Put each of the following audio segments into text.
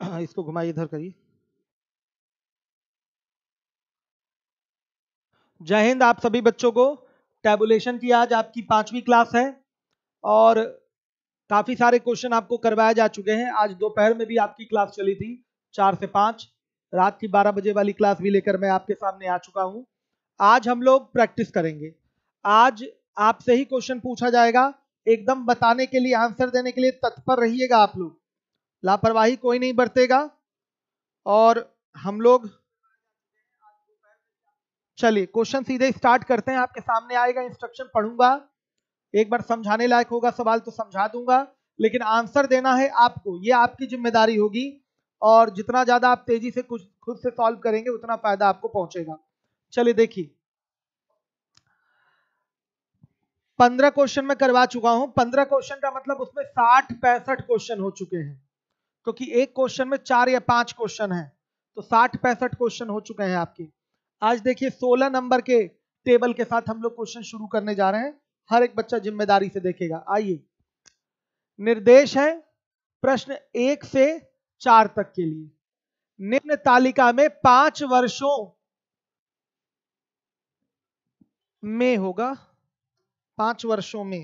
इसको घुमाइए इधर करिए जय हिंद आप सभी बच्चों को टेबुलेशन की आज आपकी पांचवी क्लास है और काफी सारे क्वेश्चन आपको करवाए जा चुके हैं आज दोपहर में भी आपकी क्लास चली थी चार से पांच रात की बारह बजे वाली क्लास भी लेकर मैं आपके सामने आ चुका हूं आज हम लोग प्रैक्टिस करेंगे आज आपसे ही क्वेश्चन पूछा जाएगा एकदम बताने के लिए आंसर देने के लिए तत्पर रहिएगा आप लोग लापरवाही कोई नहीं बरतेगा और हम लोग चलिए क्वेश्चन सीधे स्टार्ट करते हैं आपके सामने आएगा इंस्ट्रक्शन पढ़ूंगा एक बार समझाने लायक होगा सवाल तो समझा दूंगा लेकिन आंसर देना है आपको ये आपकी जिम्मेदारी होगी और जितना ज्यादा आप तेजी से कुछ खुद से सॉल्व करेंगे उतना फायदा आपको पहुंचेगा चलिए देखिए पंद्रह क्वेश्चन में करवा चुका हूं पंद्रह क्वेश्चन का मतलब उसमें साठ पैंसठ क्वेश्चन हो चुके हैं क्योंकि एक क्वेश्चन में चार या पांच क्वेश्चन है तो साठ पैंसठ क्वेश्चन हो चुके हैं आपके आज देखिए सोलह नंबर के टेबल के साथ हम लोग क्वेश्चन शुरू करने जा रहे हैं हर एक बच्चा जिम्मेदारी से देखेगा आइए निर्देश है प्रश्न एक से चार तक के लिए निम्न तालिका में पांच वर्षों में होगा पांच वर्षों में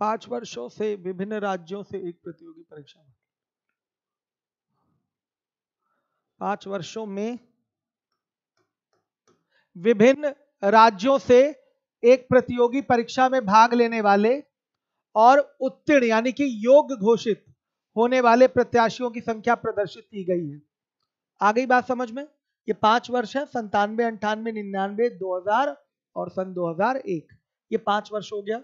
पांच वर्षों से विभिन्न राज्यों से एक प्रतियोगी परीक्षा पांच वर्षों में विभिन्न राज्यों से एक प्रतियोगी परीक्षा में भाग लेने वाले और उत्तीर्ण यानी कि योग्य घोषित होने वाले प्रत्याशियों की संख्या प्रदर्शित की गई है आ गई बात समझ में ये पांच वर्ष है संतानवे अंठानवे निन्यानवे हजार और सन 2001 ये पांच वर्ष हो गया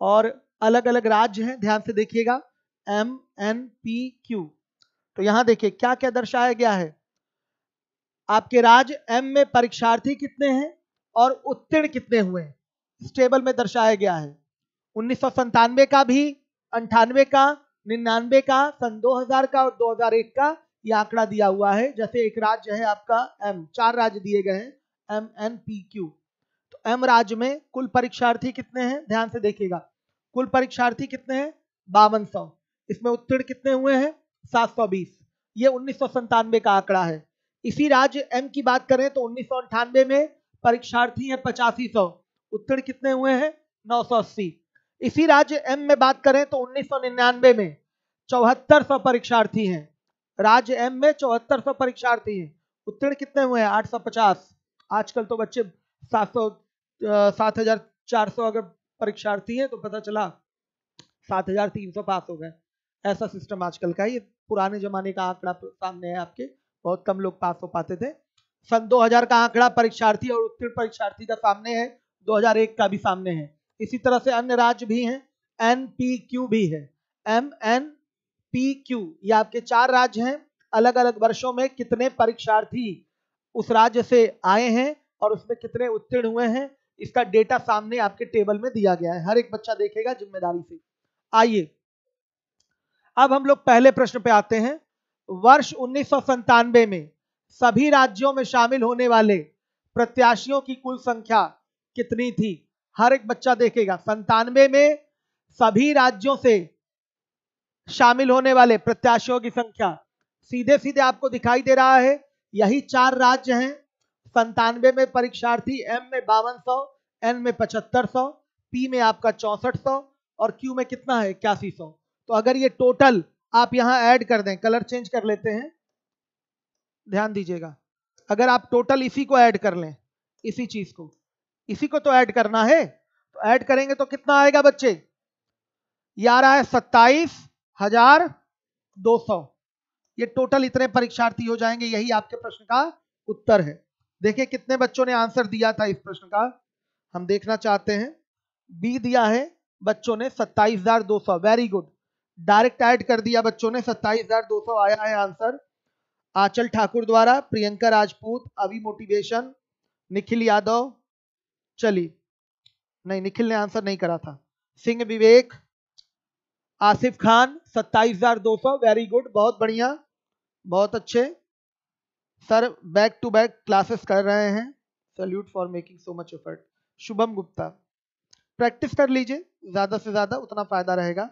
और अलग अलग राज्य हैं ध्यान से देखिएगा एम एन पी क्यू तो यहां देखिए क्या क्या दर्शाया गया है आपके राज्य एम में परीक्षार्थी कितने हैं और उत्तीर्ण कितने हुए स्टेबल टेबल में दर्शाया गया है उन्नीस का भी अंठानवे का निन्यानवे का सन 2000 का और 2001 का ये आंकड़ा दिया हुआ है जैसे एक राज्य है आपका एम चार राज्य दिए गए हैं एम एन पी क्यू तो एम राज्य में कुल परीक्षार्थी कितने हैं ध्यान से देखिएगा कुल परीक्षार्थी कितने हैं बावन सौ इसमें उत्तीर्ण कितने हुए हैं सात सौ बीस ये उन्नीस का आंकड़ा है इसी राज्य एम की बात करें तो उन्नीस में परीक्षार्थी हैं पचासी सौ उत्तीर्ण कितने हुए हैं 980 इसी राज्य एम में बात करें तो 1999 में चौहत्तर सौ परीक्षार्थी हैं राज्य एम में चौहत्तर सौ परीक्षार्थी हैं उत्तीर्ण कितने हुए हैं 850 आजकल तो बच्चे सात सौ सात हजार चार सौ अगर परीक्षार्थी हैं तो पता चला सात हजार तीन सौ पास हो गए ऐसा सिस्टम आजकल का है ये पुराने जमाने का आंकड़ा सामने है आपके बहुत कम लोग पास हो पाते थे सन 2000 का आंकड़ा परीक्षार्थी और उत्तीर्ण परीक्षार्थी का सामने है 2001 का भी सामने है इसी तरह से अन्य राज्य भी हैं एन पी क्यू भी है एम एन पी क्यू ये आपके चार राज्य हैं अलग अलग वर्षों में कितने परीक्षार्थी उस राज्य से आए हैं और उसमें कितने उत्तीर्ण हुए हैं इसका डेटा सामने आपके टेबल में दिया गया है हर एक बच्चा देखेगा जिम्मेदारी से आइए अब हम लोग पहले प्रश्न पे आते हैं वर्ष उन्नीस में सभी राज्यों में शामिल होने वाले प्रत्याशियों की कुल संख्या कितनी थी हर एक बच्चा देखेगा संतानवे में सभी राज्यों से शामिल होने वाले प्रत्याशियों की संख्या सीधे सीधे आपको दिखाई दे रहा है यही चार राज्य हैं संतानवे में परीक्षार्थी एम में बावन सौ एन में पचहत्तर सौ पी में आपका चौसठ सौ और क्यू में कितना है इक्यासी सौ तो अगर ये टोटल आप यहाँ ऐड कर दें कलर चेंज कर लेते हैं ध्यान दीजिएगा अगर आप टोटल इसी को ऐड कर लें इसी चीज को इसी को तो ऐड करना है तो ऐड करेंगे तो कितना आएगा बच्चे यह आ रहा है सत्ताईस हजार दो सौ ये टोटल इतने परीक्षार्थी हो जाएंगे यही आपके प्रश्न का उत्तर है देखिए कितने बच्चों ने आंसर दिया था इस प्रश्न का हम देखना चाहते हैं बी दिया है बच्चों ने सत्ताईस हजार दो सौ वेरी गुड डायरेक्ट ऐड कर दिया बच्चों ने सत्ताईस हजार दो सौ आया है आंसर आंचल ठाकुर द्वारा प्रियंका राजपूत अवि मोटिवेशन निखिल यादव चली नहीं निखिल ने आंसर नहीं करा था सिंह विवेक आसिफ खान सत्ताईस हजार दो सौ वेरी गुड बहुत बढ़िया बहुत अच्छे sir back to back classes कर रहे हैं salute for making so much effort Shubham Gupta practice कर लीजिए ज़्यादा से ज़्यादा उतना फ़ायदा रहेगा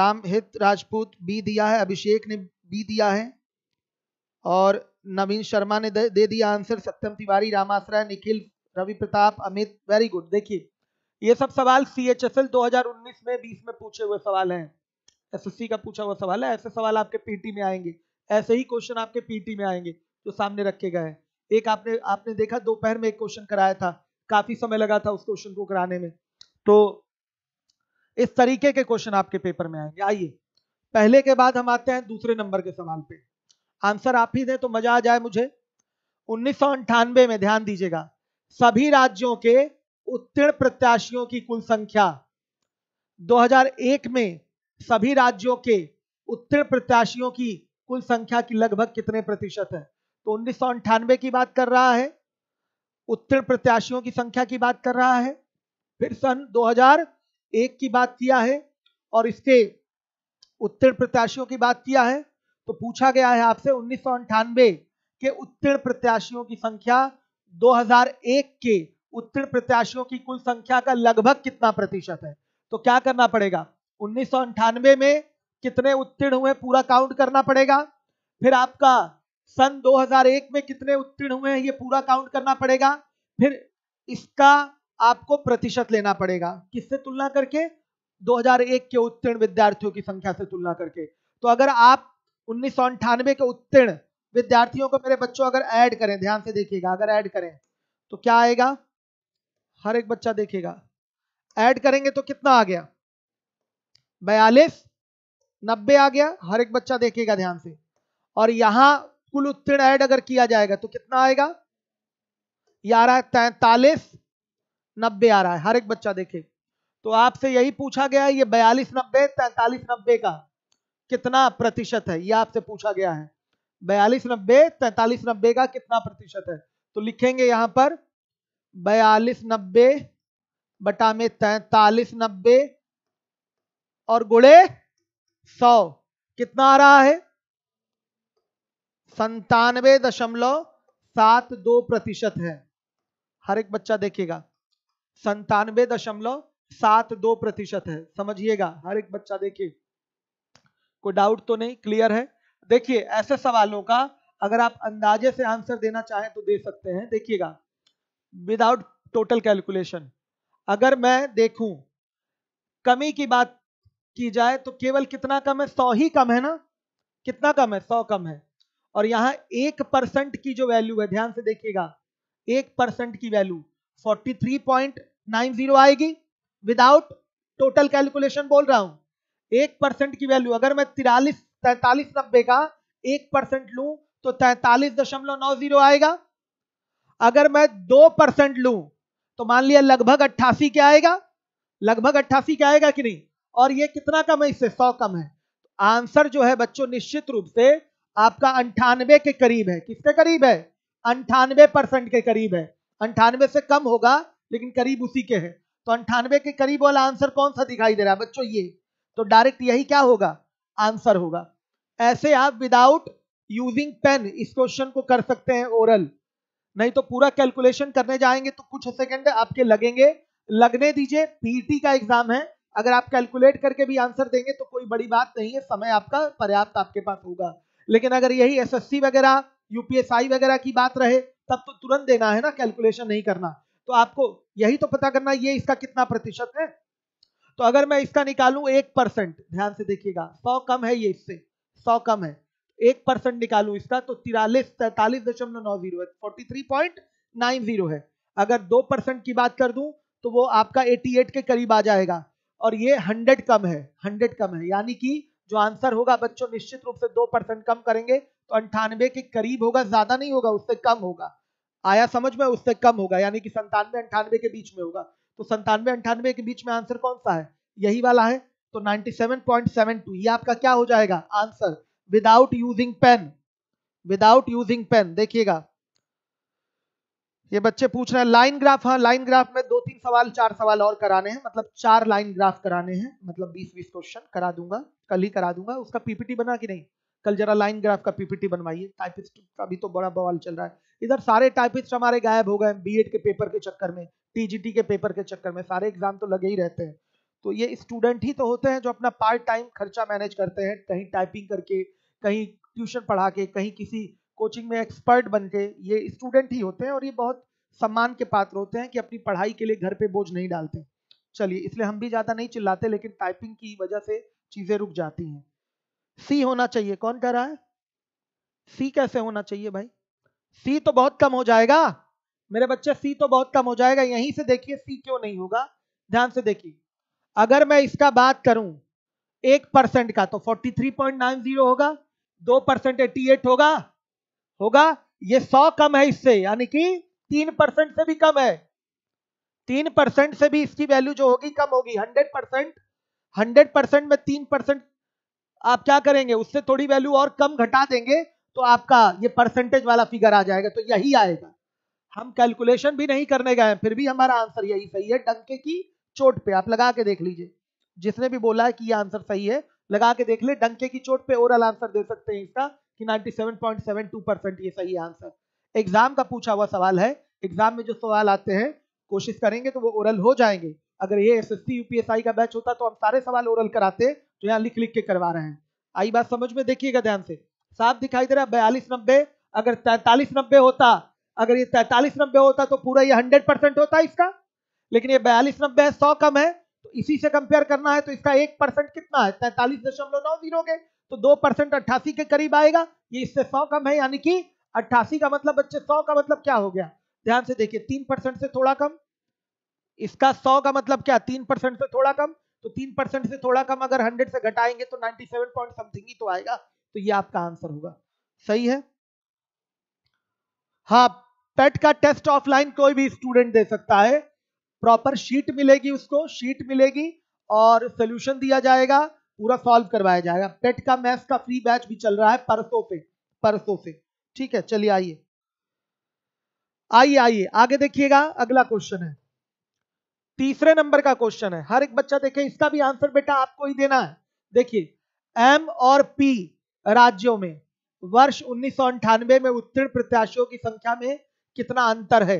राम हित राजपूत बी दिया है अभिषेक ने बी दिया है और नवीन शर्मा ने दे, दिया answer Satyam Tiwari Ramashray Nikhil Ravi Pratap Amit very good देखिए ये सब सवाल सी एच एस एल दो हजार उन्नीस में बीस में पूछे हुए सवाल हैं एसएससी का पूछा हुआ सवाल है ऐसे सवाल आपके पीटी में आएंगे ऐसे ही क्वेश्चन आपके पीटी में आएंगे जो सामने रखे गए हैं एक आपने आपने देखा दोपहर में एक क्वेश्चन कराया था काफी समय लगा था उस क्वेश्चन को कराने में तो इस तरीके के क्वेश्चन आपके पेपर में आएंगे आइए पहले के बाद हम आते हैं दूसरे नंबर के सवाल पे आंसर आप ही दें तो मजा आ जाए मुझे उन्नीस में ध्यान दीजिएगा सभी राज्यों के उत्तीर्ण प्रत्याशियों की कुल संख्या 2001 में सभी राज्यों के उत्तीर्ण प्रत्याशियों की कुल संख्या की लगभग कितने प्रतिशत है तो उन्नीस की बात कर रहा है उत्तीर्ण प्रत्याशियों की संख्या की बात कर रहा है फिर सन 2001 की बात किया है और इसके उत्तीर्ण प्रत्याशियों की बात किया है तो पूछा गया है आपसे उन्नीस के उत्तीर्ण प्रत्याशियों की संख्या 2001 के उत्तीर्ण प्रत्याशियों की कुल संख्या का लगभग कितना प्रतिशत है तो क्या करना पड़ेगा उन्नीस में कितने उत्तीर्ण हुए पूरा काउंट करना पड़ेगा फिर आपका सन 2001 में कितने उत्तीर्ण हुए हैं ये पूरा काउंट करना पड़ेगा फिर इसका आपको प्रतिशत लेना पड़ेगा किससे तुलना करके 2001 के उत्तीर्ण विद्यार्थियों की संख्या से तुलना करके तो अगर आप उन्नीस के उत्तीर्ण विद्यार्थियों को मेरे बच्चों अगर ऐड करें ध्यान से देखिएगा अगर ऐड करें तो क्या आएगा हर एक बच्चा देखेगा ऐड करेंगे तो कितना आ गया बयालीस नब्बे आ गया हर एक बच्चा देखेगा ध्यान से और यहां कुल उत्तीर्ण ऐड अगर किया जाएगा तो कितना आएगा ये तैतालीस नब्बे आ रहा है हर एक बच्चा देखे तो आपसे यही पूछा गया है ये बयालीस नब्बे तैतालीस नब्बे का कितना प्रतिशत है ये आपसे पूछा गया है बयालीस नब्बे तैतालीस नब्बे का कितना प्रतिशत है तो लिखेंगे यहां पर बयालीस नब्बे बटा में तैतालीस नब्बे और गुड़े सौ कितना आ रहा है संतानवे दशमलव सात दो प्रतिशत है हर एक बच्चा देखिएगा संतानवे दशमलव सात दो प्रतिशत है समझिएगा हर एक बच्चा देखिए कोई डाउट तो नहीं क्लियर है देखिए ऐसे सवालों का अगर आप अंदाजे से आंसर देना चाहें तो दे सकते हैं देखिएगा विदाउट टोटल कैलकुलेशन अगर मैं देखूं कमी की बात की जाए तो केवल कितना कम है सौ ही कम है ना कितना कम है सौ कम है और यहां एक परसेंट की जो वैल्यू है ध्यान से देखिएगा एक परसेंट की value forty three point nine zero आएगी विदाउट टोटल कैलकुलेशन बोल रहा हूं एक परसेंट की वैल्यू अगर मैं तिरालीस तैतालीस नब्बे का एक परसेंट लू तो तैतालीस दशमलव नौ जीरो आएगा अगर मैं दो परसेंट लू तो मान लिया लगभग अट्ठासी क्या आएगा लगभग अट्ठासी क्या आएगा कि नहीं और ये कितना कम है इससे सौ कम है आंसर जो है बच्चों निश्चित रूप से आपका अंठानवे के करीब है किसके करीब है अंठानवे परसेंट के करीब है अंठानवे से कम होगा लेकिन करीब उसी के है तो अंठानवे के करीब वाला आंसर कौन सा दिखाई दे रहा है बच्चों ये तो डायरेक्ट यही क्या होगा आंसर होगा ऐसे आप विदाउट यूजिंग पेन इस क्वेश्चन को कर सकते हैं ओरल नहीं तो पूरा कैलकुलेशन करने जाएंगे तो कुछ सेकंड आपके लगेंगे लगने दीजिए पीटी का एग्जाम है अगर आप कैलकुलेट करके भी आंसर देंगे तो कोई बड़ी बात नहीं है समय आपका पर्याप्त आपके पास होगा लेकिन अगर यही एस वगैरह यूपीएसआई वगैरह की बात रहे तब तो तुरंत देना है ना कैलकुलेशन नहीं करना तो आपको यही तो पता करना ये इसका कितना प्रतिशत है तो अगर मैं इसका निकालूं एक परसेंट ध्यान से देखिएगा सौ कम है ये इससे सौ कम है एक परसेंट निकालू इसका तो तिरालीस तैतालीस दशमलव नौ जीरो है forty three point nine zero है अगर दो परसेंट की बात कर दूं तो वो आपका एटी एट के करीब आ जाएगा और ये हंड्रेड कम है हंड्रेड कम है यानी कि जो आंसर होगा बच्चों निश्चित रूप से दो परसेंट कम करेंगे तो अंठानवे के करीब होगा ज्यादा नहीं होगा उससे कम होगा आया समझ में उससे कम होगा यानी कि संतानवे अंठानवे के बीच में होगा तो संतानवे अंठानवे के बीच में आंसर कौन सा है यही वाला है तो नाइनटी ये आपका क्या हो जाएगा answer without using pen without using pen देखिएगा ये बच्चे पूछ रहे हैं लाइन ग्राफ हाँ लाइन ग्राफ में दो तीन सवाल चार सवाल और कराने हैं मतलब चार लाइन ग्राफ कराने हैं मतलब बीस बीस क्वेश्चन करा दूंगा कल ही करा दूंगा उसका पीपीटी बना कि नहीं कल जरा लाइन ग्राफ का पीपीटी बनवाइए टाइपिस्ट का भी तो बड़ा बवाल चल रहा है इधर सारे टाइपिस्ट हमारे गायब हो गए बीएड के पेपर के चक्कर में टी के पेपर के चक्कर में सारे एग्जाम तो लगे ही रहते हैं तो ये स्टूडेंट ही तो होते हैं जो अपना पार्ट टाइम खर्चा मैनेज करते हैं कहीं टाइपिंग करके कहीं ट्यूशन पढ़ा के कहीं किसी कोचिंग में एक्सपर्ट बन के ये स्टूडेंट ही होते हैं और ये बहुत सम्मान के पात्र होते हैं कि अपनी पढ़ाई के लिए घर पे बोझ नहीं डालते चलिए इसलिए हम भी ज़्यादा नहीं चिल्लाते लेकिन टाइपिंग की वजह से चीज़ें रुक जाती हैं सी होना चाहिए कौन कह रहा है सी कैसे होना चाहिए भाई सी तो बहुत कम हो जाएगा मेरे बच्चे सी तो बहुत कम हो जाएगा यहीं से देखिए सी क्यों नहीं होगा ध्यान से देखिए अगर मैं इसका बात करूं एक परसेंट का तो 43.90 होगा दो परसेंट एटी एट होगा होगा ये सौ कम है इससे यानी कि तीन परसेंट से भी कम है तीन परसेंट से भी इसकी वैल्यू जो होगी कम होगी हंड्रेड परसेंट हंड्रेड परसेंट में तीन परसेंट आप क्या करेंगे उससे थोड़ी वैल्यू और कम घटा देंगे तो आपका ये परसेंटेज वाला फिगर आ जाएगा तो यही आएगा हम कैलकुलेशन भी नहीं करने गए फिर भी हमारा आंसर यही सही है डंके की चोट पे आप लगा के देख लीजिए जिसने भी बोला है कि ये आंसर सही है लगा के देख ले डंके की चोट पे ओरल आंसर दे सकते हैं इसका कि 97.72 परसेंट ये सही आंसर एग्जाम का पूछा हुआ सवाल है एग्जाम में जो सवाल आते हैं कोशिश करेंगे तो वो ओरल हो जाएंगे अगर ये एस एस का बैच होता तो हम सारे सवाल ओरल कराते जो तो यहाँ लिख लिख के करवा रहे हैं आई बात समझ में देखिएगा ध्यान से साफ दिखाई दे रहा है बयालीस नब्बे अगर तैतालीस नब्बे होता अगर ये तैतालीस नब्बे होता तो पूरा ये हंड्रेड परसेंट होता इसका लेकिन ये बयालीस नब्बे है सौ कम है तो इसी से कंपेयर करना है तो इसका एक परसेंट कितना है तैतालीस दशमलव नौ जीरो के तो दो परसेंट अट्ठासी के करीब आएगा ये इससे सौ कम है यानी कि अट्ठासी का मतलब बच्चे सौ का मतलब क्या हो गया ध्यान से देखिए तीन परसेंट से थोड़ा कम इसका सौ का मतलब क्या तीन परसेंट से थोड़ा कम तो तीन परसेंट से थोड़ा कम अगर हंड्रेड से घटाएंगे तो नाइनटी सेवन पॉइंट समथिंग ही तो आएगा तो ये आपका आंसर होगा सही है हाँ पेट का टेस्ट ऑफलाइन कोई भी स्टूडेंट दे सकता है प्रॉपर शीट मिलेगी उसको शीट मिलेगी और सोल्यूशन दिया जाएगा पूरा सॉल्व करवाया जाएगा पेट का मैथ्स का फ्री बैच भी चल रहा है परसों से परसों से ठीक है चलिए आइए आइए आइए आगे देखिएगा अगला क्वेश्चन है तीसरे नंबर का क्वेश्चन है हर एक बच्चा देखे इसका भी आंसर बेटा आपको ही देना है देखिए एम और पी राज्यों में वर्ष उन्नीस में उत्तीर्ण प्रत्याशियों की संख्या में कितना अंतर है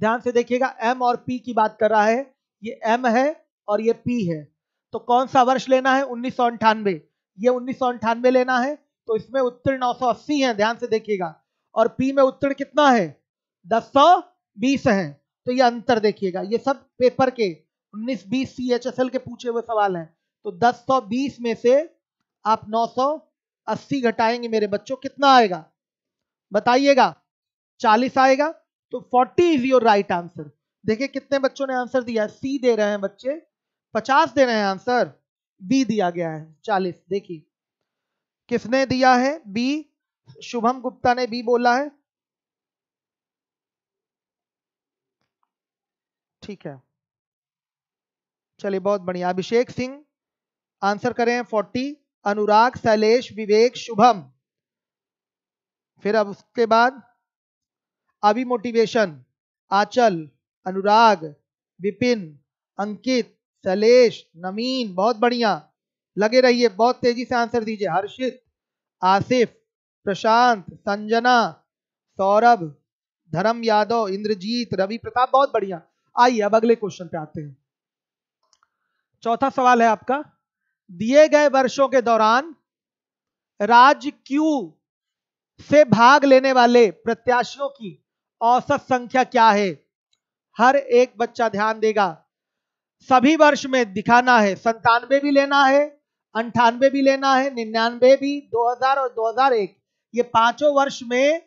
ध्यान से देखिएगा एम और पी की बात कर रहा है ये एम है और ये पी है तो कौन सा वर्ष लेना है उन्नीस सौ ये उन्नीस सौ अंठानवे लेना है तो इसमें सौ 980 है ध्यान से देखिएगा और पी में उत्तर कितना है दस सौ बीस है तो ये अंतर देखिएगा ये सब पेपर के 19 बीस सी एच एस एल के पूछे हुए सवाल हैं तो दस सौ बीस में से आप नौ सौ अस्सी घटाएंगे मेरे बच्चों कितना आएगा बताइएगा चालीस आएगा तो forty is your right answer देखिए कितने बच्चों ने आंसर दिया सी दे रहे हैं बच्चे पचास दे रहे हैं आंसर बी दिया गया है चालीस देखिए किसने दिया है बी शुभम गुप्ता ने बी बोला है ठीक है चलिए बहुत बढ़िया अभिषेक सिंह आंसर करें फोर्टी अनुराग शैलेश विवेक शुभम फिर अब उसके बाद अभी मोटिवेशन आचल अनुराग विपिन अंकित शलेश नमीन बहुत बढ़िया लगे रहिए बहुत तेजी से आंसर दीजिए हर्षित आसिफ प्रशांत संजना सौरभ धर्म यादव इंद्रजीत रवि प्रताप बहुत बढ़िया आइए अब अगले क्वेश्चन पे आते हैं चौथा सवाल है आपका दिए गए वर्षों के दौरान राज्य क्यू से भाग लेने वाले प्रत्याशियों की औसत संख्या क्या है हर एक बच्चा ध्यान देगा सभी वर्ष में दिखाना है संतानवे भी लेना है अंठानवे भी लेना है निन्यानवे भी 2000 और 2001 ये पांचों वर्ष में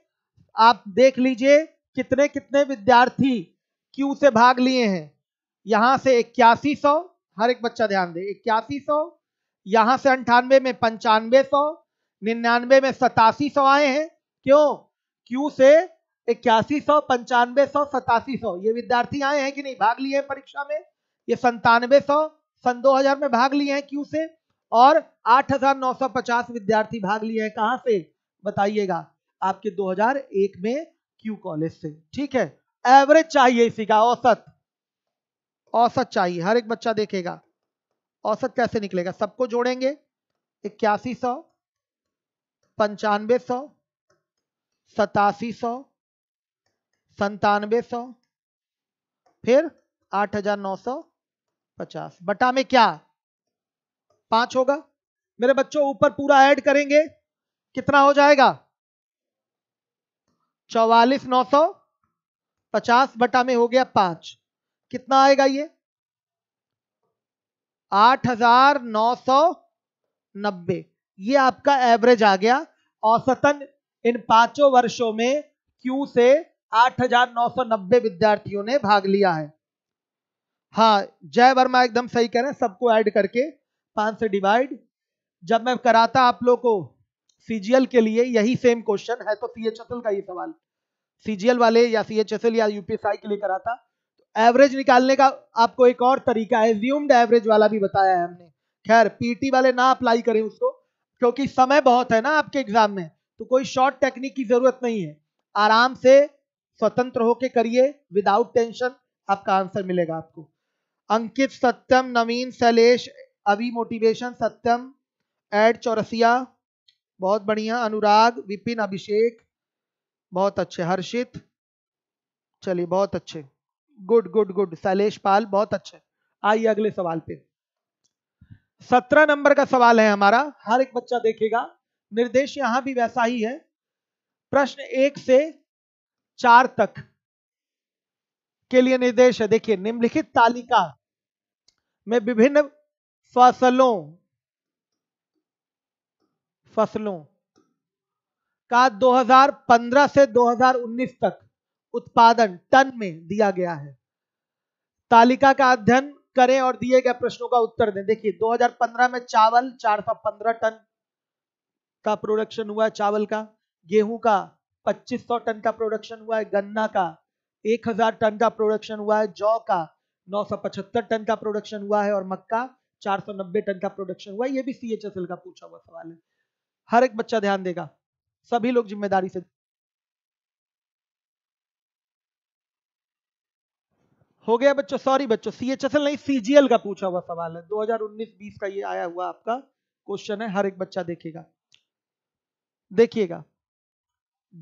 आप देख लीजिए कितने कितने विद्यार्थी क्यू से भाग लिए हैं यहां से इक्यासी सौ हर एक बच्चा ध्यान दे इक्यासी सौ यहां से अंठानवे में पंचानवे सौ निन्यानवे में सतासी सौ आए हैं क्यों क्यू से इक्यासी सौ पंचानवे सौ सतासी सौ ये विद्यार्थी आए हैं कि नहीं भाग लिए हैं परीक्षा में ये संतानवे सौ सन 2000 में भाग लिए हैं क्यू से और 8,950 विद्यार्थी भाग लिए हैं कहां से बताइएगा आपके 2001 में क्यू कॉलेज से ठीक है एवरेज चाहिए इसी का औसत औसत चाहिए हर एक बच्चा देखेगा औसत कैसे निकलेगा सबको जोड़ेंगे इक्यासी सौ पंचानवे सौ सतासी सौ संतानवे सौ फिर आठ हजार नौ सौ पचास बटा में क्या पांच होगा मेरे बच्चों ऊपर पूरा ऐड करेंगे कितना हो जाएगा चौवालीस नौ सौ पचास बटा में हो गया पांच कितना आएगा ये आठ हजार नौ सौ नब्बे ये आपका एवरेज आ गया औसतन इन पांचों वर्षों में क्यू से आठ हजार नौ सौ नब्बे विद्यार्थियों ने भाग लिया है हाँ जय वर्मा एकदम सही करें सबको ऐड करके पांच से डिवाइड जब मैं कराता आप लोग को सीजीएल के लिए यही सेम क्वेश्चन है तो सीएचएसएल का ये सवाल सीजीएल वाले या सीएचएसएल या यूपीएसआई के लिए कराता तो एवरेज निकालने का आपको एक और तरीका है एज्यूम्ड एवरेज वाला भी बताया है हमने खैर पीटी वाले ना अप्लाई करें उसको क्योंकि समय बहुत है ना आपके एग्जाम में तो कोई शॉर्ट टेक्निक की जरूरत नहीं है आराम से स्वतंत्र होके करिए विदाउट टेंशन आपका आंसर मिलेगा आपको अंकित सत्यम नवीन शैलेश अभी मोटिवेशन सत्यम एड चौरसिया बहुत बढ़िया अनुराग विपिन अभिषेक बहुत अच्छे हर्षित चलिए बहुत अच्छे good good good Shailesh Pal बहुत अच्छे आइए अगले सवाल पे सत्रह नंबर का सवाल है हमारा हर एक बच्चा देखेगा निर्देश यहां भी वैसा ही है प्रश्न एक से चार तक के लिए निर्देश है देखिए निम्नलिखित तालिका में विभिन्न फसलों फसलों का 2015 से 2019 तक उत्पादन टन में दिया गया है तालिका का अध्ययन करें और दिए गए प्रश्नों का उत्तर दें देखिए 2015 में चावल 415 टन का प्रोडक्शन हुआ है चावल का गेहूं का 2500 टन का प्रोडक्शन हुआ है गन्ना का एक हजार टन का प्रोडक्शन हुआ है जौ का नौ सौ पचहत्तर टन का प्रोडक्शन हुआ है और मक्का चार सौ नब्बे टन का प्रोडक्शन हुआ है ये भी सीएचएसएल का पूछा हुआ सवाल है हर एक बच्चा ध्यान देगा सभी लोग जिम्मेदारी से हो गया बच्चों सॉरी बच्चों सीएचएसएल नहीं सीजीएल का पूछा हुआ सवाल है 2019-20 का ये आया हुआ आपका क्वेश्चन है हर एक बच्चा देखेगा देखिएगा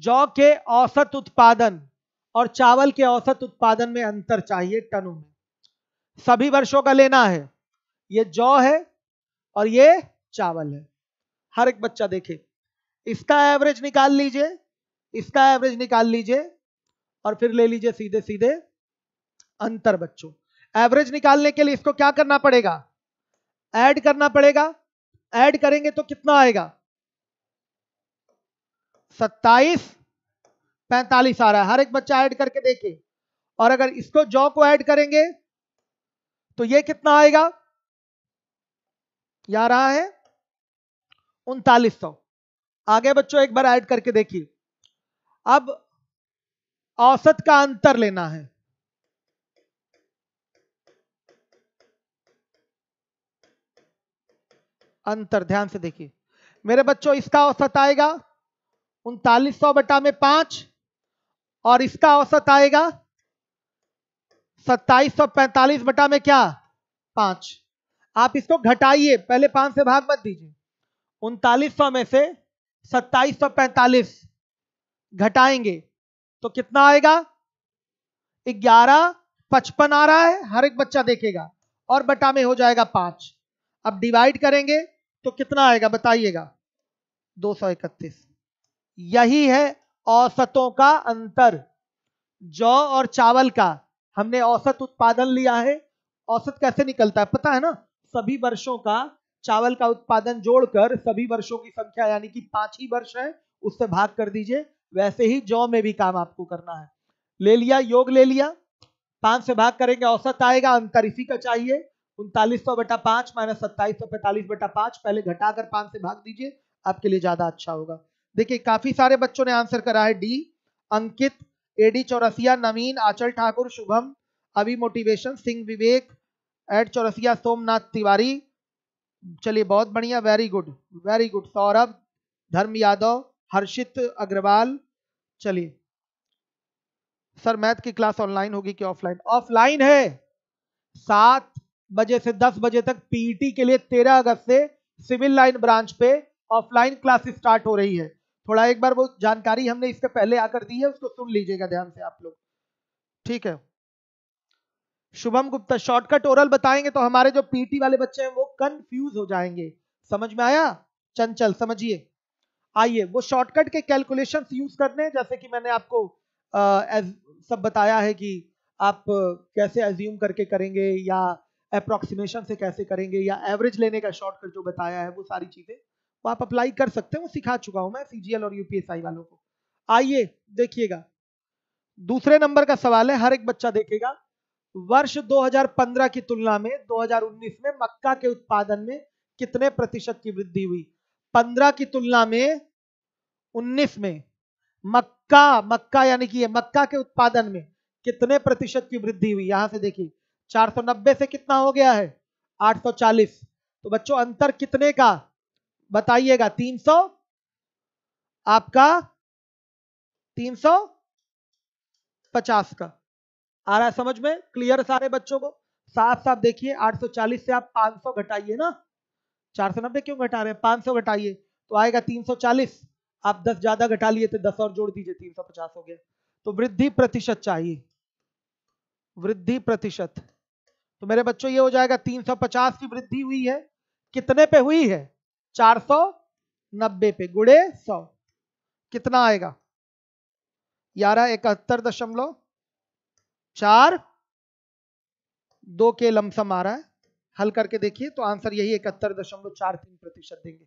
जौ के औसत उत्पादन और चावल के औसत उत्पादन में अंतर चाहिए टनों में सभी वर्षों का लेना है ये जौ है और ये चावल है हर एक बच्चा देखे इसका एवरेज निकाल लीजिए इसका एवरेज निकाल लीजिए और फिर ले लीजिए सीधे सीधे अंतर बच्चों एवरेज निकालने के लिए इसको क्या करना पड़ेगा ऐड करना पड़ेगा ऐड करेंगे तो कितना आएगा सत्ताईस पैंतालीस आ रहा है हर एक बच्चा ऐड करके देखे और अगर इसको जॉ को ऐड करेंगे तो ये कितना आएगा या रहा है उनतालीस सौ आगे बच्चों एक बार ऐड करके देखिए अब औसत का अंतर लेना है अंतर ध्यान से देखिए मेरे बच्चों इसका औसत आएगा उनतालीस सौ बटा में पांच और इसका औसत आएगा सत्ताईस सौ पैंतालीस बटा में क्या पांच आप इसको घटाइए पहले पांच से भाग मत दीजिए उनतालीस सौ में से सत्ताईस सौ पैंतालीस घटाएंगे तो कितना आएगा ग्यारह पचपन आ रहा है हर एक बच्चा देखेगा और बटा में हो जाएगा पांच अब डिवाइड करेंगे तो कितना आएगा बताइएगा दो सौ इकतीस यही है औसतों का अंतर जौ और चावल का हमने औसत उत्पादन लिया है औसत कैसे निकलता है पता है ना सभी वर्षों का चावल का उत्पादन जोड़कर सभी वर्षों की संख्या यानी कि पांच ही वर्ष है उससे भाग कर दीजिए वैसे ही जौ में भी काम आपको करना है ले लिया योग ले लिया पांच से भाग करेंगे औसत आएगा अंतर इसी का चाहिए उनतालीस सौ बटा पांच माइनस सत्ताईस सौ पैंतालीस बटा पांच पहले घटाकर पांच से भाग दीजिए आपके लिए ज्यादा अच्छा होगा देखिए काफी सारे बच्चों ने आंसर करा है डी अंकित एडी चौरसिया नवीन आचल ठाकुर शुभम अभी मोटिवेशन सिंह विवेक एड चौरसिया सोमनाथ तिवारी चलिए बहुत बढ़िया very good very good Saurabh Dharam Yadav Harshit Agarwal चलिए सर मैथ की क्लास ऑनलाइन होगी कि ऑफलाइन ऑफलाइन है सात बजे से दस बजे तक पीईटी e के लिए तेरह अगस्त से सिविल लाइन ब्रांच पे ऑफलाइन क्लास स्टार्ट हो रही है थोड़ा एक बार वो जानकारी हमने इसके पहले आकर दी है उसको सुन लीजिएगा ध्यान से आप लोग ठीक है शुभम गुप्ता शॉर्टकट ओरल बताएंगे तो हमारे जो पीटी वाले बच्चे हैं वो कंफ्यूज हो जाएंगे समझ में आया चंचल समझिए आइए वो शॉर्टकट के कैलकुलेशन यूज करने जैसे कि मैंने आपको आ, सब बताया है कि आप कैसे एज्यूम करके करेंगे या अप्रोक्सीमेशन से कैसे करेंगे या एवरेज लेने का शॉर्टकट जो बताया है वो सारी चीजें वो आप अप्लाई कर सकते हैं वो सिखा चुका हूं मैं सीजीएल और यूपीएसआई वालों को आइए देखिएगा दूसरे नंबर का सवाल है हर एक बच्चा देखेगा वर्ष 2015 की तुलना में 2019 में मक्का के उत्पादन में कितने प्रतिशत की वृद्धि हुई 15 की तुलना में 19 में मक्का मक्का यानी कि मक्का के उत्पादन में कितने प्रतिशत की वृद्धि हुई यहां से देखिए चार से कितना हो गया है आठ तो बच्चों अंतर कितने का बताइएगा तीन सौ आपका तीन सौ पचास का आ रहा है समझ में क्लियर सारे बच्चों को साफ साफ देखिए 840 से आप 500 घटाइए ना चार सौ नब्बे क्यों घटा रहे हैं 500 घटाइए तो आएगा 340 आप 10 ज्यादा घटा लिए थे तो 10 और जोड़ दीजिए 350 हो गया तो वृद्धि प्रतिशत चाहिए वृद्धि प्रतिशत तो मेरे बच्चों ये हो जाएगा 350 की वृद्धि हुई है कितने पे हुई है चार सौ नब्बे पे गुड़े सौ कितना आएगा ग्यारह इकहत्तर दशमलव चार दो के लमसम आ रहा है हल करके देखिए तो आंसर यही इकहत्तर दशमलव चार तीन प्रतिशत देंगे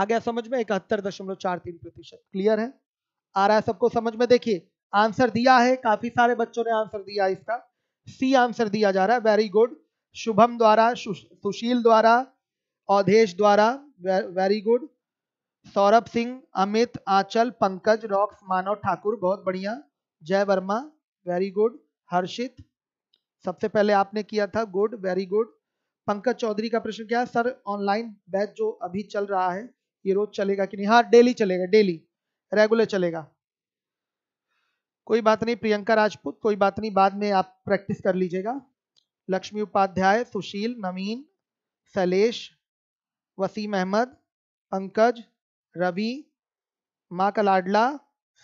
आ गया समझ में इकहत्तर दशमलव चार तीन प्रतिशत क्लियर है आ रहा है सबको समझ में देखिए आंसर दिया है काफी सारे बच्चों ने आंसर दिया इसका सी आंसर दिया जा रहा है वेरी गुड शुभम द्वारा सुशील द्वारा अवधेश द्वारा very good Saurabh Singh Amit Anchal Pankaj rocks Manav Thakur बहुत बढ़िया जय वर्मा वेरी गुड हर्षित सबसे पहले आपने किया था good very good Pankaj Chaudhary का प्रश्न क्या है सर ऑनलाइन बैच जो अभी चल रहा है ये रोज चलेगा कि नहीं हाँ डेली चलेगा डेली रेगुलर चलेगा कोई बात नहीं प्रियंका राजपूत कोई बात नहीं बाद में आप प्रैक्टिस कर लीजिएगा लक्ष्मी उपाध्याय सुशील नवीन शैलेश वसीम अहमद पंकज रवि माँ का लाडला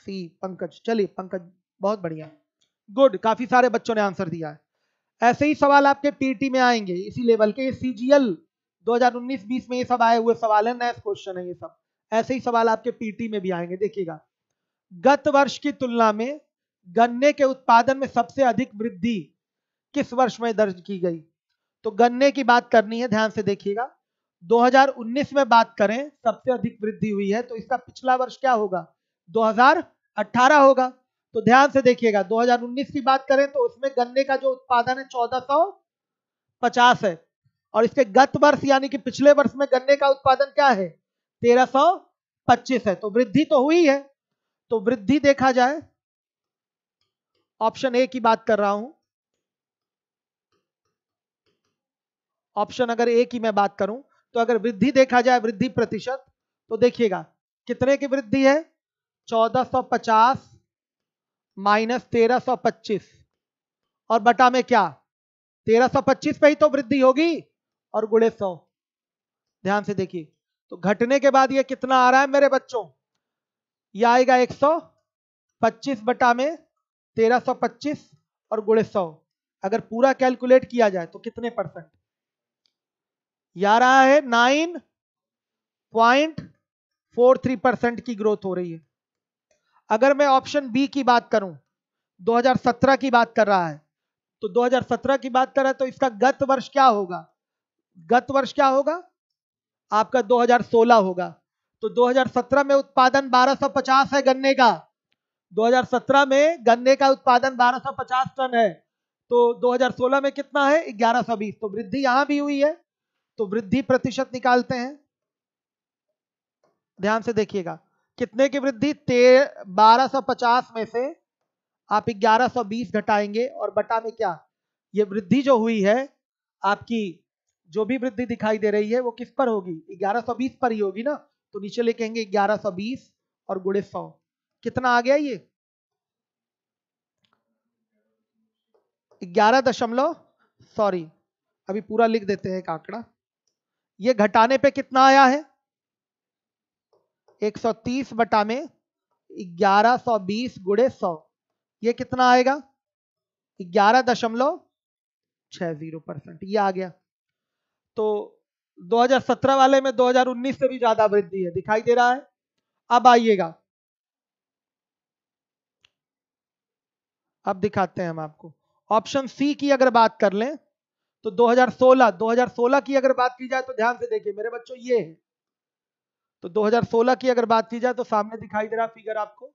सी पंकज चलिए पंकज बहुत बढ़िया गुड काफी सारे बच्चों ने आंसर दिया है ऐसे ही सवाल आपके पीटी में आएंगे इसी लेवल के सी जी एल दो में ये सब आए हुए सवाल है नेक्स्ट क्वेश्चन है ये सब ऐसे ही सवाल आपके पीटी में भी आएंगे देखिएगा गत वर्ष की तुलना में गन्ने के उत्पादन में सबसे अधिक वृद्धि किस वर्ष में दर्ज की गई तो गन्ने की बात करनी है ध्यान से देखिएगा 2019 में बात करें सबसे अधिक वृद्धि हुई है तो इसका पिछला वर्ष क्या होगा 2018 होगा तो ध्यान से देखिएगा 2019 की बात करें तो उसमें गन्ने का जो उत्पादन है चौदह है और इसके गत वर्ष यानी कि पिछले वर्ष में गन्ने का उत्पादन क्या है तेरह पच्चीस है तो वृद्धि तो हुई है तो वृद्धि देखा जाए ऑप्शन ए की बात कर रहा हूं ऑप्शन अगर ए की मैं बात करूं तो अगर वृद्धि देखा जाए वृद्धि प्रतिशत तो देखिएगा कितने की वृद्धि है 1450 माइनस 1325 और बटा में क्या 1325 पे ही तो वृद्धि होगी और गुड़े सौ ध्यान से देखिए तो घटने के बाद ये कितना आ रहा है मेरे बच्चों ये आएगा 125 बटा में 1325 और गुड़े सौ अगर पूरा कैलकुलेट किया जाए तो कितने परसेंट या रहा है nine point four three percent की ग्रोथ हो रही है अगर मैं ऑप्शन बी की बात करूं 2017 की बात कर रहा है तो 2017 की बात कर रहा है तो इसका गत वर्ष क्या होगा गत वर्ष क्या होगा आपका 2016 होगा तो 2017 में उत्पादन 1250 है गन्ने का 2017 में गन्ने का उत्पादन 1250 टन है तो 2016 में कितना है 1120 तो वृद्धि यहां भी हुई है तो वृद्धि प्रतिशत निकालते हैं ध्यान से देखिएगा कितने की वृद्धि बारह सौ पचास में से आप ग्यारह सौ बीस घटाएंगे और बटा में क्या ये वृद्धि जो हुई है आपकी जो भी वृद्धि दिखाई दे रही है वो किस पर होगी 1120 पर ही होगी ना तो नीचे लिखेंगे 1120 और गुड़े सौ कितना आ गया ये ग्यारह दशमलव सॉरी अभी पूरा लिख देते हैं एक आंकड़ा ये घटाने पे कितना आया है 130 बटा में 1120 गुड़े सौ ये कितना आएगा ग्यारह दशमलव छह जीरो परसेंट ये आ गया तो 2017 वाले में 2019 से भी ज्यादा वृद्धि है दिखाई दे रहा है अब आइएगा अब दिखाते हैं हम आपको ऑप्शन सी की अगर बात कर लें तो 2016 2016 की अगर बात की जाए तो ध्यान से देखिए मेरे बच्चों ये है तो 2016 की अगर बात की जाए तो सामने दिखाई दे रहा फिगर आपको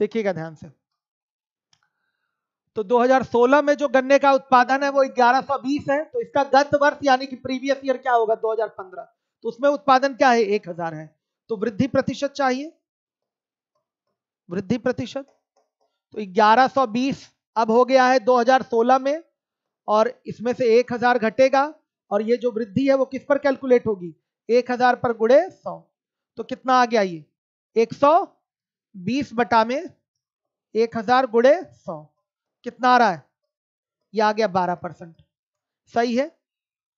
देखिएगा ध्यान से तो 2016 में जो गन्ने का उत्पादन है वो 1120 है तो इसका गत वर्ष यानी कि प्रीवियस ईयर क्या होगा 2015 तो उसमें उत्पादन क्या है 1000 है तो वृद्धि प्रतिशत चाहिए वृद्धि प्रतिशत तो 1120 अब हो गया है 2016 में और इसमें से एक हजार घटेगा और ये जो वृद्धि है वो किस पर कैलकुलेट होगी एक हजार पर गुड़े सौ तो कितना आ गया ये एक सौ बीस बटा में एक हजार गुड़े सौ कितना आ रहा है ये आ गया बारह परसेंट सही है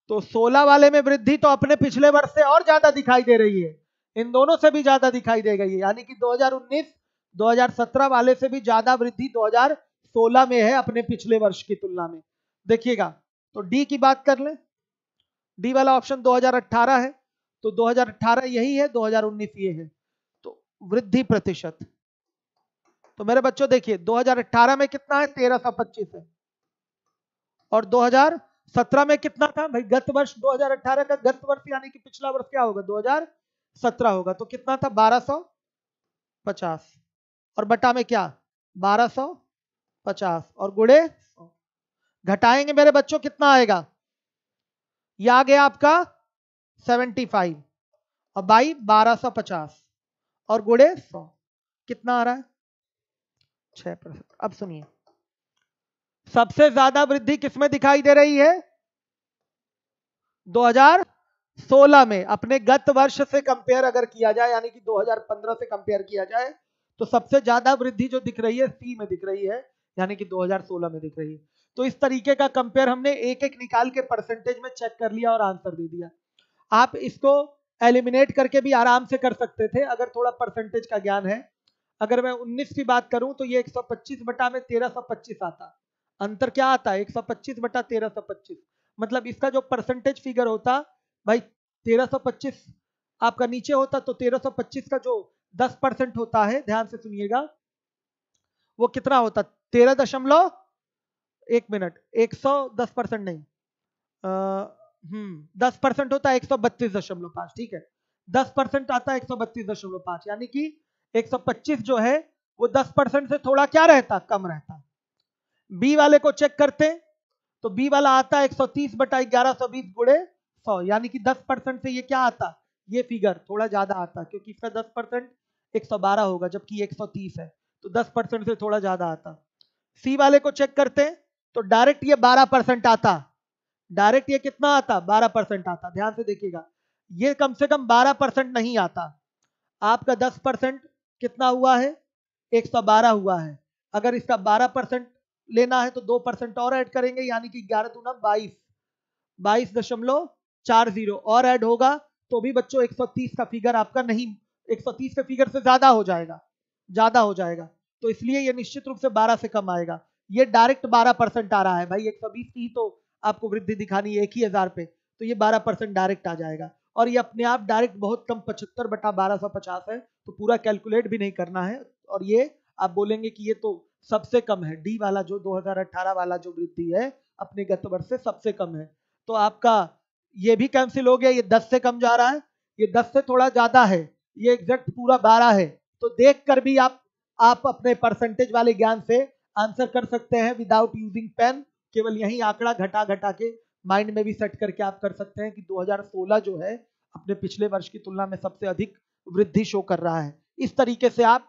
तो सोलह वाले में वृद्धि तो अपने पिछले वर्ष से और ज्यादा दिखाई दे रही है इन दोनों से भी ज्यादा दिखाई दे गई है यानी कि 2019 2017 वाले से भी ज्यादा वृद्धि 2016 में है अपने पिछले वर्ष की तुलना में देखिएगा तो डी की बात कर लें डी वाला ऑप्शन 2018 है तो 2018 यही है 2019 ये है तो वृद्धि प्रतिशत तो मेरे बच्चों देखिए 2018 में कितना है तेरह सौ पच्चीस है और 2017 में कितना था भाई गत वर्ष 2018 का गत वर्ष यानी कि पिछला वर्ष क्या होगा 2017 होगा तो कितना था 1250 और बटा में क्या 1250 और गुड़े घटाएंगे मेरे बच्चों कितना आएगा ये आ गया आपका 75 और बाई 1250 और गुड़े 100 कितना आ रहा है छह परसेंट अब सुनिए सबसे ज्यादा वृद्धि किसमें दिखाई दे रही है 2016 में अपने गत वर्ष से कंपेयर अगर किया जाए यानी कि 2015 से कंपेयर किया जाए तो सबसे ज्यादा वृद्धि जो दिख रही है सी में दिख रही है यानी कि 2016 में दिख रही है तो इस तरीके का कंपेयर हमने एक एक निकाल के परसेंटेज में चेक कर लिया और आंसर दे दिया आप इसको एलिमिनेट करके भी आराम से कर सकते थे अगर थोड़ा परसेंटेज का ज्ञान है अगर मैं 19 की बात करूं तो ये 125 बटा में 1325 आता अंतर क्या आता है 125 बटा 1325 मतलब इसका जो परसेंटेज फिगर होता भाई 1325 आपका नीचे होता तो 1325 का जो 10 परसेंट होता है ध्यान से सुनिएगा वो कितना होता तेरह दशमलव एक मिनट एक सौ दस परसेंट नहीं हम्म, दस परसेंट होता है एक सौ बत्तीस दशमलव पांच ठीक है दस परसेंट आता है एक सौ बत्तीस दशमलव पांच यानी कि एक सौ पच्चीस जो है वो दस परसेंट से थोड़ा क्या रहता कम रहता बी वाले को चेक करते तो बी वाला आता एक सौ तीस बटा ग्यारह सौ बीस गुड़े सौ यानी कि दस परसेंट से ये क्या आता ये फिगर थोड़ा ज्यादा आता क्योंकि इसका दस परसेंट एक सौ बारह होगा जबकि एक सौ तीस है तो दस परसेंट से थोड़ा ज्यादा आता सी वाले को चेक करते हैं तो डायरेक्ट ये 12 परसेंट आता डायरेक्ट ये कितना आता 12 परसेंट आता ध्यान से देखिएगा ये कम से कम 12 परसेंट नहीं आता आपका 10 परसेंट कितना हुआ है 112 हुआ है अगर इसका 12 परसेंट लेना है तो 2 परसेंट और ऐड करेंगे यानी कि ग्यारह दूना बाईस बाईस दशमलव चार जीरो और ऐड होगा तो भी बच्चों 130 का फिगर आपका नहीं 130 के फिगर से ज्यादा हो जाएगा ज्यादा हो जाएगा तो इसलिए ये निश्चित रूप से 12 से कम आएगा ये डायरेक्ट 12 परसेंट आ रहा है भाई एक सौ बीस की तो आपको वृद्धि दिखानी है एक ही हजार पे तो ये 12 परसेंट डायरेक्ट आ जाएगा और ये अपने आप डायरेक्ट बहुत कम पचहत्तर बटा बारह है तो पूरा कैलकुलेट भी नहीं करना है और ये आप बोलेंगे कि ये तो सबसे कम है डी वाला जो दो वाला जो वृद्धि है अपने गत वर्ष से सबसे कम है तो आपका ये भी कैंसिल हो गया ये दस से कम जा रहा है ये दस से थोड़ा ज्यादा है ये एग्जैक्ट पूरा बारह है तो देख कर भी आप आप अपने परसेंटेज वाले ज्ञान से आंसर कर सकते हैं विदाउट यूजिंग पेन केवल यही आंकड़ा घटा घटा के माइंड में भी सेट करके आप कर सकते हैं कि 2016 जो है अपने पिछले वर्ष की तुलना में सबसे अधिक वृद्धि शो कर रहा है इस तरीके से आप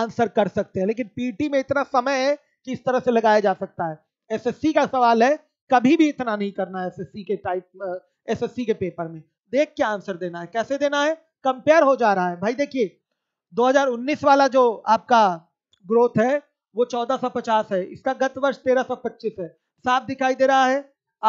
आंसर कर सकते हैं लेकिन पीटी में इतना समय है कि इस तरह से लगाया जा सकता है एसएससी का सवाल है कभी भी इतना नहीं करना है एस के टाइप एसएससी के पेपर में देख के आंसर देना है कैसे देना है कंपेयर हो जा रहा है भाई देखिए 2019 वाला जो आपका ग्रोथ है वो चौदह सौ पचास है इसका गत वर्ष तेरह सौ पच्चीस है साफ दिखाई दे रहा है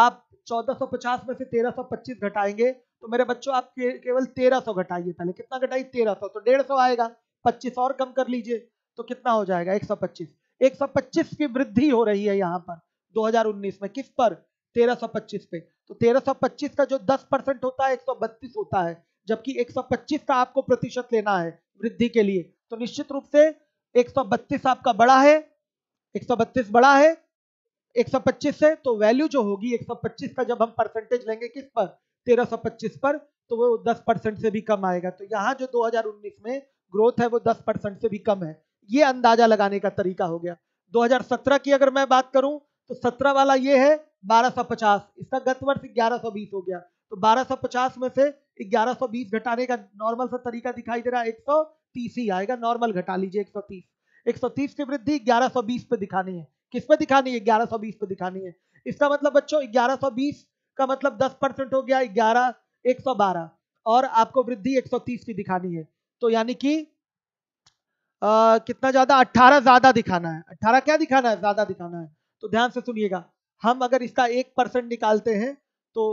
आप चौदह सौ पचास में से तेरह सौ पच्चीस घटाएंगे तो मेरे बच्चों आप के, केवल तेरह सौ घटाइए पहले कितना घटाइए तेरह सौ तो डेढ़ सौ आएगा पच्चीस और कम कर लीजिए तो कितना हो जाएगा एक सौ पच्चीस एक सौ पच्चीस की वृद्धि हो रही है यहाँ पर दो हजार उन्नीस में किस पर तेरह सौ पच्चीस पे तो तेरह सौ पच्चीस का जो दस परसेंट होता है एक सौ बत्तीस होता है जबकि एक सौ पच्चीस का आपको प्रतिशत लेना है वृद्धि के लिए तो निश्चित रूप से 132 आपका बड़ा है 132 बड़ा है 125 से तो वैल्यू जो होगी 125 का जब हम परसेंटेज लेंगे किस पर 1325 पर तो वो 10 परसेंट से भी कम आएगा तो यहाँ जो 2019 में ग्रोथ है वो 10 परसेंट से भी कम है ये अंदाजा लगाने का तरीका हो गया 2017 की अगर मैं बात करूं तो 17 वाला ये है 1250 इसका गत वर्ष 1120 हो गया तो 1250 में से 1120 घटाने का नॉर्मल सा तरीका दिखाई दे रहा है एक तीस ही आएगा नॉर्मल घटा लीजिए एक एक सौ तीस सौ तीस की वृद्धि ग्यारह सौ बीस पे दिखानी है किस पे दिखानी है ग्यारह सौ बीस पे दिखानी है इसका मतलब बच्चों ग्यारह सौ बीस का मतलब दस परसेंट हो गया ग्यारह एक सौ बारह और आपको वृद्धि एक सौ तीस की दिखानी है तो यानी कि कितना ज्यादा अट्ठारह ज्यादा दिखाना है अट्ठारह क्या दिखाना है ज्यादा दिखाना है तो ध्यान से सुनिएगा हम अगर इसका एक परसेंट निकालते हैं तो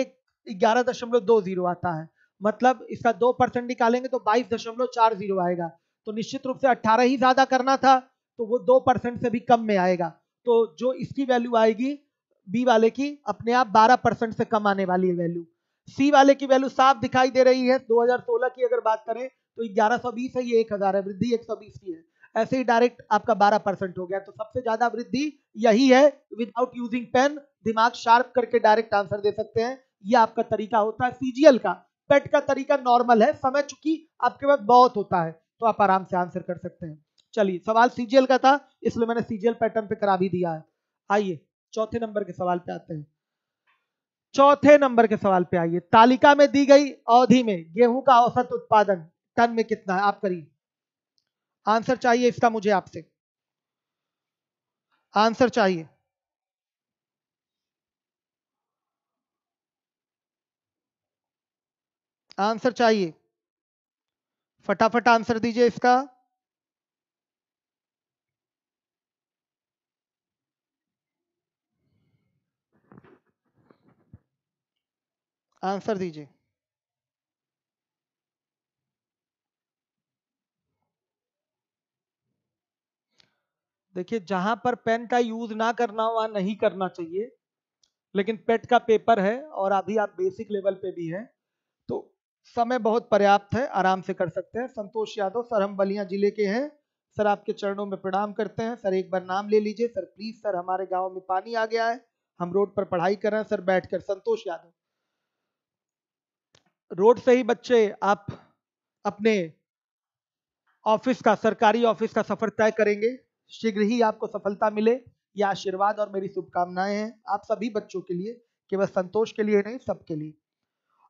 एक ग्यारह दशमलव दो जीरो आता है मतलब इसका दो परसेंट निकालेंगे तो बाईस दशमलव चार जीरो आएगा तो निश्चित रूप से अट्ठारह ही ज्यादा करना था तो वो दो परसेंट से भी कम में आएगा तो जो इसकी वैल्यू आएगी बी वाले की अपने आप बारह परसेंट से कम आने वाली है वैल्यू सी वाले की वैल्यू साफ दिखाई दे रही है दो की अगर बात करें तो बीस है ये हजार है वृद्धि बीस की है ऐसे ही डायरेक्ट आपका बारह परसेंट हो गया तो सबसे ज्यादा वृद्धि यही है विदाउट यूजिंग पेन दिमाग शार्प करके डायरेक्ट आंसर दे सकते हैं ये आपका तरीका होता है सीजीएल का पेट का तरीका नॉर्मल है समय चुकी आपके पास बहुत होता है तो आप आराम से आंसर कर सकते हैं चलिए सवाल सीजीएल का था इसलिए मैंने सीजीएल पैटर्न पे करा भी दिया है आइए चौथे नंबर के सवाल पे आते हैं चौथे नंबर के सवाल पे आइए तालिका में दी गई अवधि में गेहूं का औसत उत्पादन टन में कितना है आप करिए आंसर चाहिए इसका मुझे आपसे आंसर चाहिए आंसर चाहिए फटाफट आंसर दीजिए इसका आंसर दीजिए देखिए जहां पर पेन का यूज ना करना हो वहां नहीं करना चाहिए लेकिन पेट का पेपर है और अभी आप बेसिक लेवल पे भी है समय बहुत पर्याप्त है आराम से कर सकते हैं संतोष यादव सर हम बलिया जिले के हैं सर आपके चरणों में प्रणाम करते हैं सर एक बार नाम ले लीजिए सर प्लीज सर हमारे गांव में पानी आ गया है हम रोड पर पढ़ाई कर रहे हैं सर बैठकर संतोष यादव रोड से ही बच्चे आप अपने ऑफिस का सरकारी ऑफिस का सफर तय करेंगे शीघ्र ही आपको सफलता मिले ये आशीर्वाद और मेरी शुभकामनाएं हैं आप सभी बच्चों के लिए केवल संतोष के लिए नहीं सबके लिए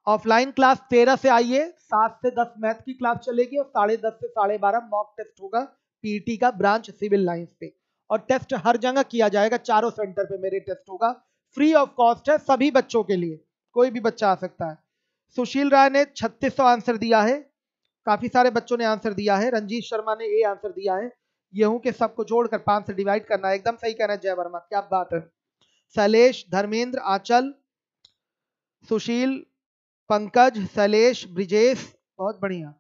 ऑफलाइन क्लास तेरह से आइए सात से दस मैथ की क्लास चलेगी और साढ़े दस से साढ़े बारह मॉक टेस्ट होगा पीटी e का ब्रांच सिविल लाइंस पे और टेस्ट हर जगह किया जाएगा चारों सेंटर पे मेरे टेस्ट होगा फ्री ऑफ कॉस्ट है सभी बच्चों के लिए कोई भी बच्चा आ सकता है सुशील राय ने छत्तीस आंसर दिया है काफी सारे बच्चों ने आंसर दिया है रंजीत शर्मा ने ए आंसर दिया है गेहूं के सबको जोड़कर पांच से डिवाइड करना है एकदम सही कहना है जय वर्मा क्या बात है शैलेश धर्मेंद्र आंचल सुशील पंकज सलेश ब्रिजेश बहुत बढ़िया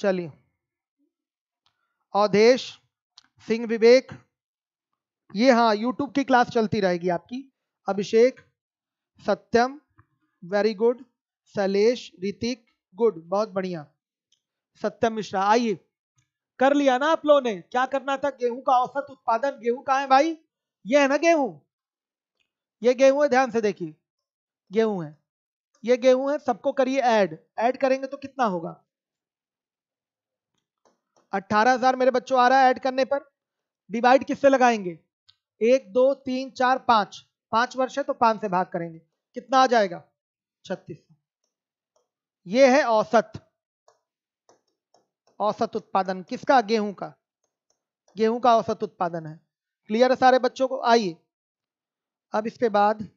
चलिए अवधेश सिंह विवेक ये हाँ यूट्यूब की क्लास चलती रहेगी आपकी Abhishek Satyam very good Salesh Ritik good बहुत बढ़िया सत्यम मिश्रा आइए कर लिया ना आप लोगों ने क्या करना था गेहूं का औसत उत्पादन गेहूं कहा है भाई ये है ना गेहूं ये गेहूं है ध्यान से देखिए गेहूं है ये गेहूं है सबको करिए ऐड ऐड करेंगे तो कितना होगा 18,000 मेरे बच्चों आ रहा है ऐड करने पर डिवाइड किससे लगाएंगे एक दो तीन चार पांच पांच वर्ष है तो पांच से भाग करेंगे कितना आ जाएगा छत्तीस ये है औसत औसत उत्पादन किसका गेहूं का गेहूं का औसत उत्पादन है क्लियर है सारे बच्चों को आइए अब इसके बाद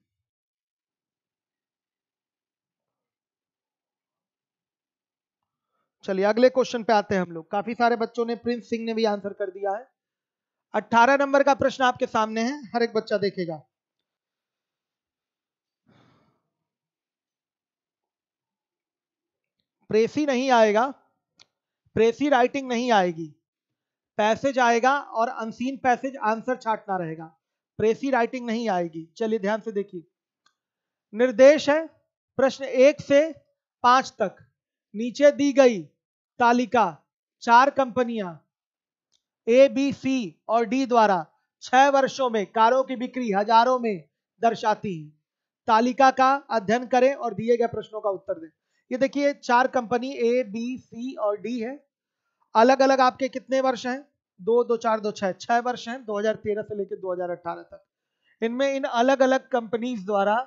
चलिए अगले क्वेश्चन पे आते हैं हम लोग काफी सारे बच्चों ने प्रिंस सिंह ने भी आंसर कर दिया है 18 नंबर का प्रश्न आपके सामने है हर एक बच्चा देखेगा प्रेसी नहीं आएगा प्रेसी राइटिंग नहीं आएगी पैसेज आएगा और अनसीन पैसेज आंसर छाटना रहेगा प्रेसी राइटिंग नहीं आएगी चलिए ध्यान से देखिए निर्देश है प्रश्न एक से पांच तक नीचे दी गई तालिका चार कंपनियां ए बी सी और डी द्वारा छह वर्षों में कारों की बिक्री हजारों में दर्शाती है तालिका का अध्ययन करें और दिए गए प्रश्नों का उत्तर दें ये देखिए चार कंपनी ए बी सी और डी है अलग अलग आपके कितने वर्ष हैं दो दो चार दो छह छह वर्ष हैं 2013 से लेकर 2018 तक इनमें इन अलग अलग कंपनीज द्वारा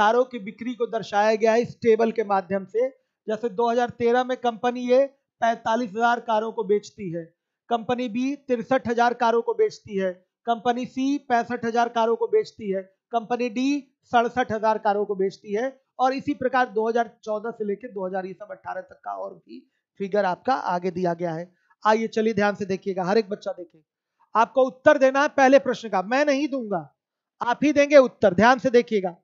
कारों की बिक्री को दर्शाया गया है इस टेबल के माध्यम से जैसे 2013 में कंपनी ए पैंतालीस हजार कारों को बेचती है कंपनी बी तिरसठ हजार कारों को बेचती है कंपनी सी पैंसठ हजार कारों को बेचती है कंपनी डी सड़सठ हजार कारों को बेचती है और इसी प्रकार 2014 से लेकर 2018 तक का और भी फिगर आपका आगे दिया गया है आइए चलिए ध्यान से देखिएगा हर एक बच्चा देखे आपको उत्तर देना है पहले प्रश्न का मैं नहीं दूंगा आप ही देंगे उत्तर ध्यान से देखिएगा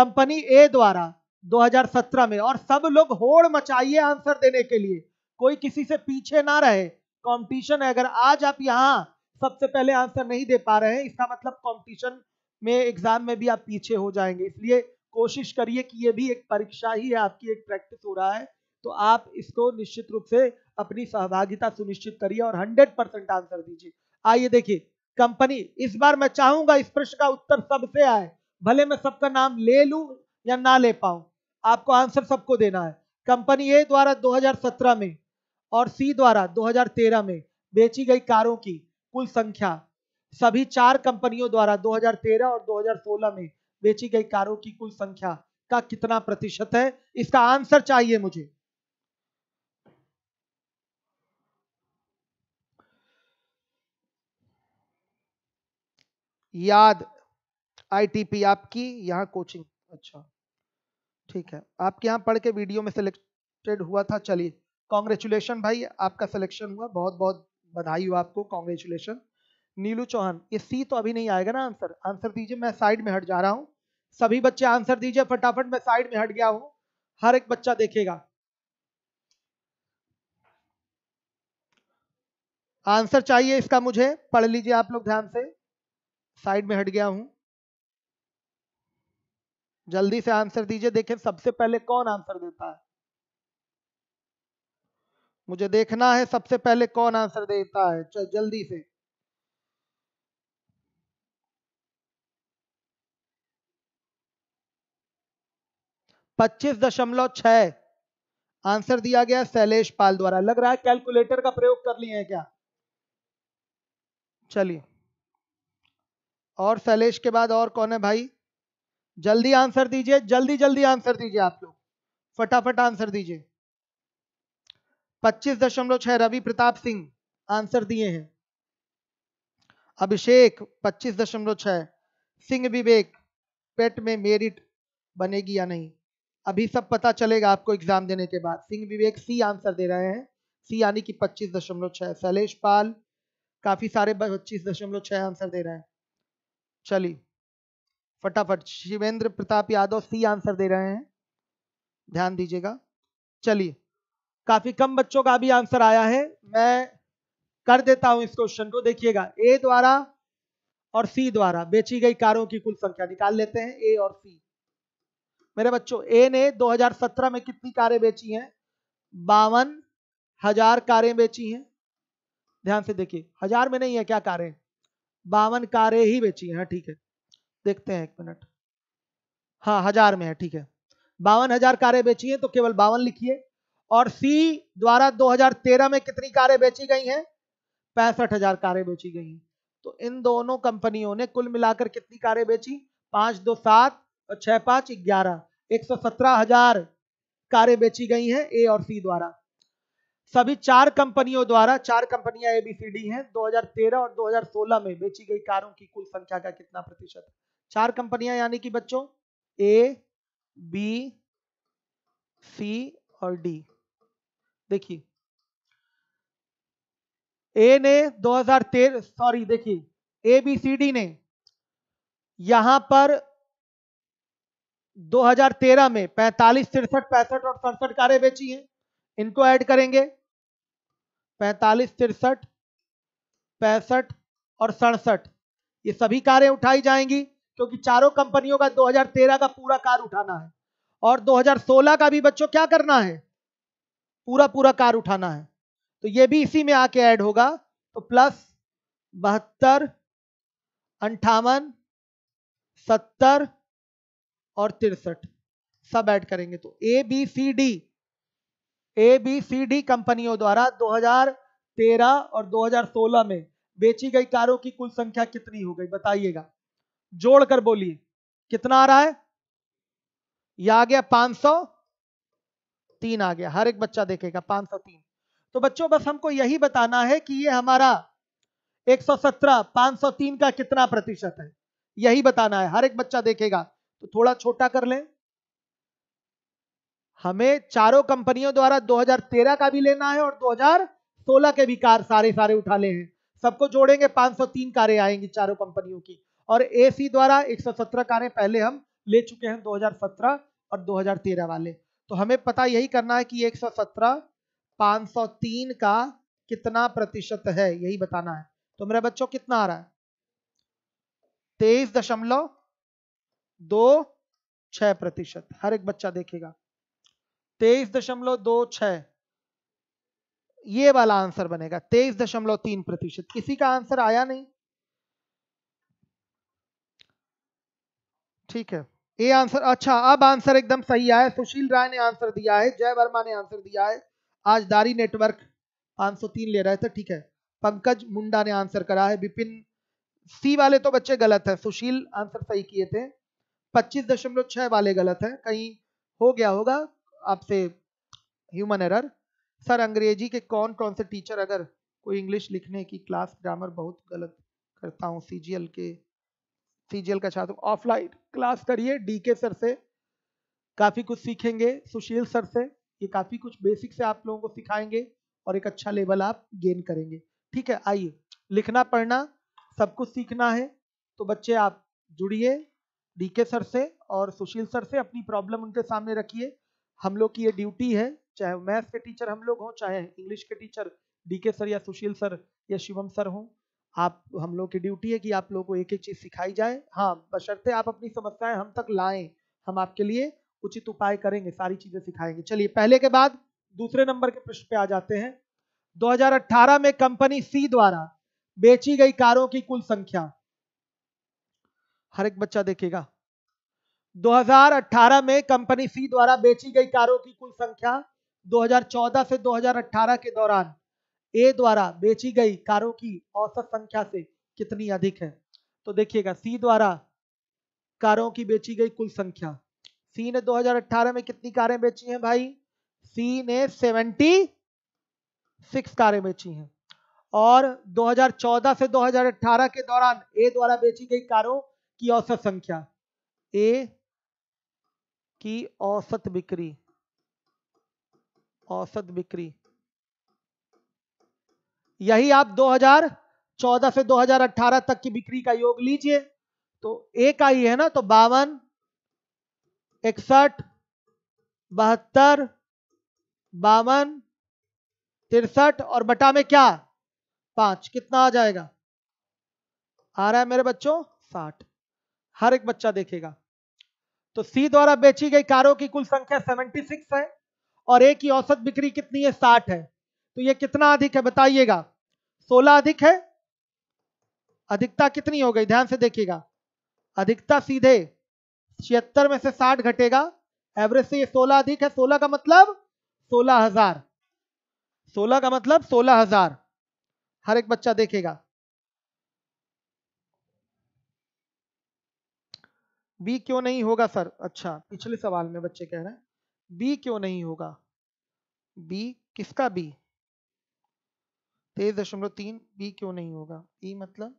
कंपनी ए द्वारा 2017 में और सब लोग होड़ मचाइए आंसर देने के लिए कोई किसी से पीछे ना रहे कंपटीशन है अगर आज आप यहाँ सबसे पहले आंसर नहीं दे पा रहे हैं इसका मतलब कंपटीशन में एग्जाम में भी आप पीछे हो जाएंगे इसलिए कोशिश करिए कि ये भी एक परीक्षा ही है आपकी एक प्रैक्टिस हो रहा है तो आप इसको निश्चित रूप से अपनी सहभागिता सुनिश्चित करिए और हंड्रेड परसेंट आंसर दीजिए आइए देखिए कंपनी इस बार मैं चाहूंगा इस प्रश्न का उत्तर सबसे आए भले मैं सबका नाम ले लू या ना ले पाऊं आपको आंसर सबको देना है कंपनी ए द्वारा 2017 में और सी द्वारा 2013 में बेची गई कारों की कुल संख्या सभी चार कंपनियों द्वारा 2013 और 2016 में बेची गई कारों की कुल संख्या का कितना प्रतिशत है इसका आंसर चाहिए मुझे याद आईटीपी आपकी यहाँ कोचिंग अच्छा ठीक है आपके यहाँ पढ़ के वीडियो में सिलेक्टेड हुआ था चलिए कॉन्ग्रेचुलेशन भाई आपका सिलेक्शन हुआ बहुत बहुत बधाई हो आपको कॉन्ग्रेचुलेशन नीलू चौहान ये सी तो अभी नहीं आएगा ना आंसर आंसर दीजिए मैं साइड में हट जा रहा हूँ सभी बच्चे आंसर दीजिए फटाफट मैं साइड में हट गया हूँ हर एक बच्चा देखेगा आंसर चाहिए इसका मुझे पढ़ लीजिए आप लोग ध्यान से साइड में हट गया हूं जल्दी से आंसर दीजिए देखें सबसे पहले कौन आंसर देता है मुझे देखना है सबसे पहले कौन आंसर देता है चल जल्दी से पच्चीस दशमलव छ आंसर दिया गया शैलेश पाल द्वारा लग रहा है कैलकुलेटर का प्रयोग कर लिए हैं क्या चलिए और शैलेश के बाद और कौन है भाई जल्दी आंसर दीजिए जल्दी जल्दी आंसर दीजिए आप लोग फटाफट आंसर दीजिए पच्चीस दशमलव छह रवि प्रताप सिंह आंसर दिए हैं अभिषेक पच्चीस दशमलव छह सिंह विवेक पेट में मेरिट बनेगी या नहीं अभी सब पता चलेगा आपको एग्जाम देने के बाद सिंह विवेक सी आंसर दे रहे हैं सी यानी कि पच्चीस दशमलव छह शैलेश पाल काफी सारे पच्चीस दशमलव छह आंसर दे रहे हैं चलिए फटाफट शिवेंद्र प्रताप यादव सी आंसर दे रहे हैं ध्यान दीजिएगा चलिए काफी कम बच्चों का भी आंसर आया है मैं कर देता हूं इस क्वेश्चन को देखिएगा ए द्वारा और सी द्वारा बेची गई कारों की कुल संख्या निकाल लेते हैं ए और सी मेरे बच्चों ए ने 2017 में कितनी कारें बेची हैं बावन हजार कारें बेची हैं ध्यान से देखिए हजार में नहीं है क्या कारें बावन कारें ही बेची हैं हाँ, ठीक है देखते हैं एक मिनट हाँ हजार में है ठीक है बावन हजार कारें बेची हैं तो केवल बावन लिखिए और सी द्वारा 2013 में कितनी कारें बेची गई हैं पैंसठ हजार कारें बेची गई हैं तो इन दोनों कंपनियों ने कुल मिलाकर कितनी कारें बेची पांच दो सात और छह पांच ग्यारह एक सौ सत्रह हजार कारें बेची गई हैं ए और सी द्वारा सभी चार कंपनियों द्वारा चार कंपनियां ए बी सी डी हैं 2013 और 2016 में बेची गई कारों की कुल संख्या का कितना प्रतिशत चार कंपनियां यानी कि बच्चों ए बी सी और डी देखिए ए ने 2013 सॉरी देखिए ए बी सी डी ने यहां पर 2013 में पैंतालीस तिरसठ पैंसठ और सड़सठ कारें बेची हैं इनको ऐड करेंगे पैंतालीस तिरसठ पैंसठ और सड़सठ ये सभी कारें उठाई जाएंगी क्योंकि चारों कंपनियों का 2013 का पूरा कार उठाना है और 2016 का भी बच्चों क्या करना है पूरा पूरा कार उठाना है तो ये भी इसी में आके ऐड होगा तो प्लस बहत्तर अंठावन सत्तर और तिरसठ सब ऐड करेंगे तो A B C D A B C D कंपनियों द्वारा 2013 और 2016 में बेची गई कारों की कुल संख्या कितनी हो गई बताइएगा जोड़कर बोलिए कितना आ रहा है यह आ गया तीन आ गया हर एक बच्चा देखेगा पांच सौ तीन तो बच्चों बस हमको यही बताना है कि ये हमारा एक सौ सत्रह पांच सौ तीन का कितना प्रतिशत है यही बताना है हर एक बच्चा देखेगा तो थोड़ा छोटा कर लें हमें चारों कंपनियों द्वारा 2013 का भी लेना है और 2016 के भी कार सारे सारे उठा ले हैं सबको जोड़ेंगे 503 कारें आएंगी चारों कंपनियों की और एसी द्वारा 117 कारें पहले हम ले चुके हैं 2017 और 2013 वाले तो हमें पता यही करना है कि 117 503 का कितना प्रतिशत है यही बताना है तो मेरे बच्चों कितना आ रहा है तेईस दशमलव दो छह प्रतिशत हर एक बच्चा देखेगा तेईस दशमलव दो छह ये वाला आंसर बनेगा तेईस दशमलव तीन प्रतिशत किसी का आंसर आया नहीं ठीक है ए आंसर अच्छा अब आंसर एकदम सही आया सुशील राय ने आंसर दिया है जय वर्मा ने आंसर दिया है आज दारी नेटवर्क 503 ले रहे थे ठीक है पंकज मुंडा ने आंसर करा है विपिन सी वाले तो बच्चे गलत है सुशील आंसर सही किए थे 25.6 वाले गलत है कहीं हो गया होगा आपसे ह्यूमन एरर सर अंग्रेजी के कौन कौन से टीचर अगर कोई इंग्लिश लिखने की क्लास ग्रामर बहुत गलत करता हूँ सी के सीजीएल का छात्र ऑफलाइन क्लास करिए डीके सर से काफी कुछ सीखेंगे सुशील सर से ये काफी कुछ बेसिक से आप लोगों को सिखाएंगे और एक अच्छा लेवल आप गेन करेंगे ठीक है आइए लिखना पढ़ना सब कुछ सीखना है तो बच्चे आप जुड़िए डीके सर से और सुशील सर से अपनी प्रॉब्लम उनके सामने रखिए हम लोग की ये ड्यूटी है चाहे मैथ्स के टीचर हम लोग हों चाहे इंग्लिश के टीचर डीके सर या सुशील सर या शिवम सर हों आप हम लोग की ड्यूटी है कि आप लोगों को एक एक चीज सिखाई जाए हाँ बशर्ते आप अपनी समस्याएं हम तक लाएं हम आपके लिए उचित उपाय करेंगे सारी चीजें सिखाएंगे चलिए पहले के बाद दूसरे नंबर के प्रश्न पे आ जाते हैं 2018 में कंपनी सी द्वारा बेची गई कारों की कुल संख्या हर एक बच्चा देखेगा 2018 में कंपनी सी द्वारा बेची गई कारों की कुल संख्या 2014 से 2018 के दौरान ए द्वारा बेची गई कारों की औसत संख्या से कितनी अधिक है तो देखिएगा सी द्वारा कारों की बेची गई कुल संख्या सी ने 2018 में कितनी कारें बेची हैं भाई सी ने 76 कारें बेची हैं और 2014 से 2018 के दौरान ए द्वारा बेची गई कारों की औसत संख्या ए की औसत बिक्री औसत बिक्री यही आप 2014 से 2018 तक की बिक्री का योग लीजिए तो एक आई है ना तो बावन इकसठ बहत्तर बावन तिरसठ और बटा में क्या पांच कितना आ जाएगा आ रहा है मेरे बच्चों साठ हर एक बच्चा देखेगा तो सी द्वारा बेची गई कारों की कुल संख्या सेवेंटी सिक्स है और ए की औसत बिक्री कितनी है साठ है तो ये कितना अधिक है बताइएगा सोलह अधिक है अधिकता कितनी हो गई ध्यान से देखिएगा अधिकता सीधे छिहत्तर में से साठ घटेगा एवरेज से ये सोलह अधिक है सोलह का मतलब सोलह हजार सोलह का मतलब सोलह हजार हर एक बच्चा देखेगा बी क्यों नहीं होगा सर अच्छा पिछले सवाल में बच्चे कह रहे हैं बी क्यों नहीं होगा बी किसका बी तेईस दशमलव तीन बी क्यों नहीं होगा ई e मतलब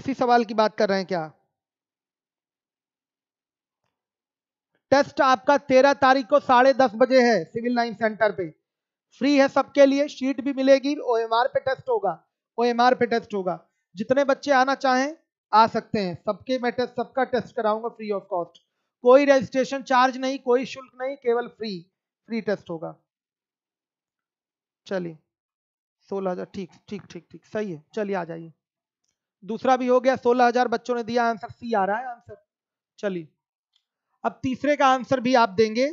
इसी सवाल की बात कर रहे हैं क्या टेस्ट आपका तेरह तारीख को साढ़े दस बजे है सिविल लाइन सेंटर पे फ्री है सबके लिए शीट भी मिलेगी ओएमआर पे टेस्ट होगा ओएमआर पे टेस्ट होगा जितने बच्चे आना चाहें आ सकते हैं सबके मैं टेस्ट सबका टेस्ट कराऊंगा फ्री ऑफ कॉस्ट कोई रजिस्ट्रेशन चार्ज नहीं कोई शुल्क नहीं केवल फ्री फ्री टेस्ट होगा चलिए सोलह हजार ठीक ठीक ठीक ठीक सही है चलिए आ जाइए दूसरा भी हो गया सोलह हजार बच्चों ने दिया आंसर सी आ रहा है आंसर चलिए अब तीसरे का आंसर भी आप देंगे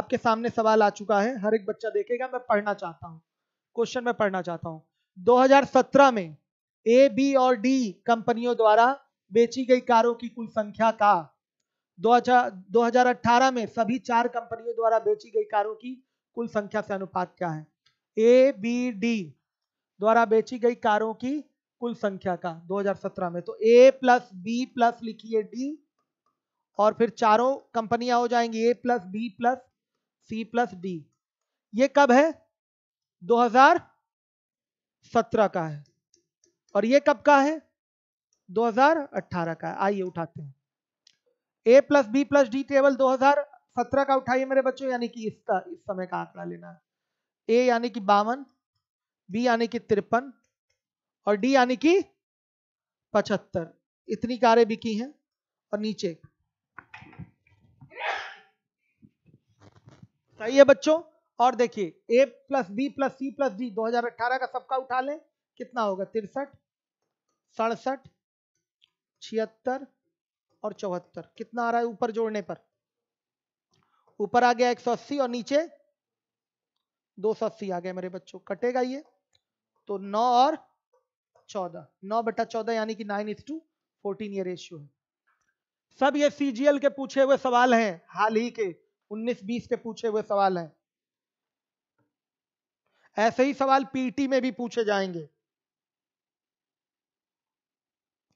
आपके सामने सवाल आ चुका है हर एक बच्चा देखेगा मैं पढ़ना चाहता हूँ क्वेश्चन में पढ़ना चाहता हूँ 2017 में ए बी और डी कंपनियों द्वारा बेची गई कारों की कुल संख्या का दो हजार में सभी चार कंपनियों द्वारा बेची गई कारों की कुल संख्या से अनुपात क्या है ए बी डी द्वारा बेची गई कारों की कुल संख्या का 2017 में तो ए प्लस बी प्लस लिखिए डी और फिर चारों कंपनियां हो जाएंगी A plus B plus C plus D ये कब है 2017 का है और ये कब का है 2018 का है आइए उठाते हैं A plus B plus D table 2017 का उठाइए मेरे बच्चों यानी कि इसका इस समय का आंकड़ा लेना है ए यानी कि बावन बी यानी कि तिरपन और डी यानी कि पचहत्तर इतनी कारें बिकी हैं और नीचे सही है बच्चों और देखिए A plus B plus C plus D 2018 का सबका उठा लें कितना होगा तिरसठ सड़सठ छिहत्तर और चौहत्तर कितना आ रहा है ऊपर जोड़ने पर ऊपर आ गया 180 और नीचे दो सौ अस्सी आ गया मेरे बच्चों कटेगा ये तो नौ और चौदह नौ बटा चौदह यानी कि नाइन इज टू फोर्टीन ये रेशियो है सब ये सीजीएल के पूछे हुए सवाल हैं हाल ही के उन्नीस बीस के पूछे हुए सवाल हैं ऐसे ही सवाल पीटी में भी पूछे जाएंगे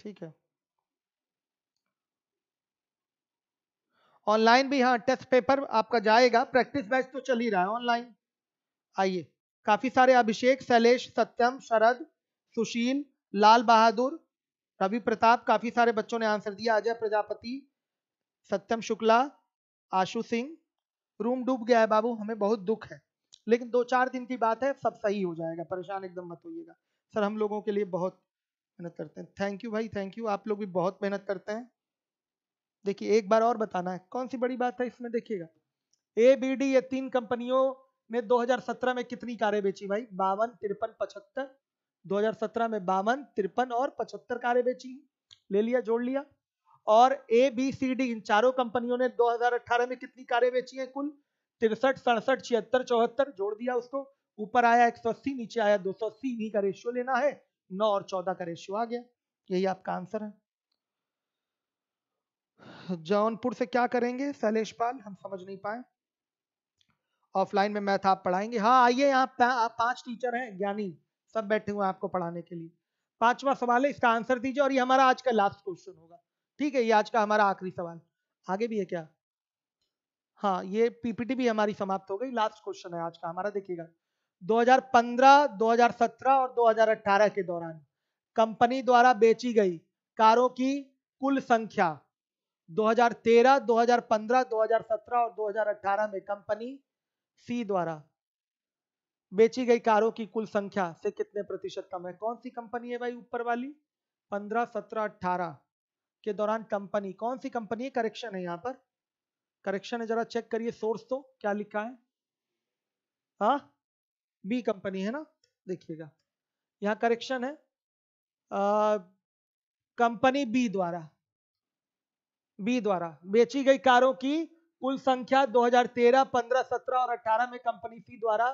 ठीक है ऑनलाइन भी हाँ टेस्ट पेपर आपका जाएगा प्रैक्टिस बैच तो चल ही रहा है ऑनलाइन आइए काफी सारे अभिषेक शैलेश सत्यम शरद सुशील लाल बहादुर रवि प्रताप काफी सारे बच्चों ने आंसर दिया अजय प्रजापति सत्यम शुक्ला आशु सिंह रूम डूब गया है बाबू हमें बहुत दुख है लेकिन दो चार दिन की बात है सब सही हो जाएगा परेशान एकदम मत होइएगा सर हम लोगों के लिए बहुत मेहनत करते हैं थैंक यू भाई थैंक यू आप लोग भी बहुत मेहनत करते हैं देखिए एक बार और बताना है कौन सी बड़ी बात है इसमें देखिएगा ए बी डी ये तीन कंपनियों में 2017 में कितनी कारें बेची भाई बावन तिरपन पचहत्तर 2017 में बावन तिरपन और पचहत्तर कारें बेची ले लिया जोड़ लिया और ए बी सी डी इन चारों कंपनियों ने 2018 में कितनी कारें बेची हैं कुल तिरसठ सड़सठ छिहत्तर चौहत्तर जोड़ दिया उसको ऊपर आया एक नीचे आया सौ अस्सी e का रेशियो लेना है नौ और चौदह का रेशियो आ गया यही आपका आंसर है जौनपुर से क्या करेंगे शैलेश पाल हम समझ नहीं पाए ऑफलाइन में मैथ आप पढ़ाएंगे हाँ आइए यहाँ पा, पांच टीचर हैं ज्ञानी सब बैठे हुए हैं आपको पढ़ाने के लिए पांचवा सवाल है इसका आंसर दीजिए और ये हमारा आज का लास्ट क्वेश्चन होगा ठीक है ये आज का हमारा आखिरी सवाल आगे भी है क्या हाँ ये पीपीटी भी हमारी समाप्त हो गई लास्ट क्वेश्चन है आज का हमारा देखिएगा 2015, 2017 और 2018 के दौरान कंपनी द्वारा बेची गई कारों की कुल संख्या 2013, 2015, 2017 और 2018 में कंपनी सी द्वारा बेची गई कारों की कुल संख्या से कितने प्रतिशत कम है कौन सी कंपनी है भाई ऊपर वाली पंद्रह सत्रह अठारह के दौरान कंपनी कौन सी कंपनी है करेक्शन है यहाँ पर करेक्शन है जरा चेक करिए सोर्स तो क्या लिखा है हा बी कंपनी है ना देखिएगा यहाँ करेक्शन है कंपनी बी द्वारा बी द्वारा बेची गई कारों की कुल संख्या 2013, 15, 17 और 18 में कंपनी सी द्वारा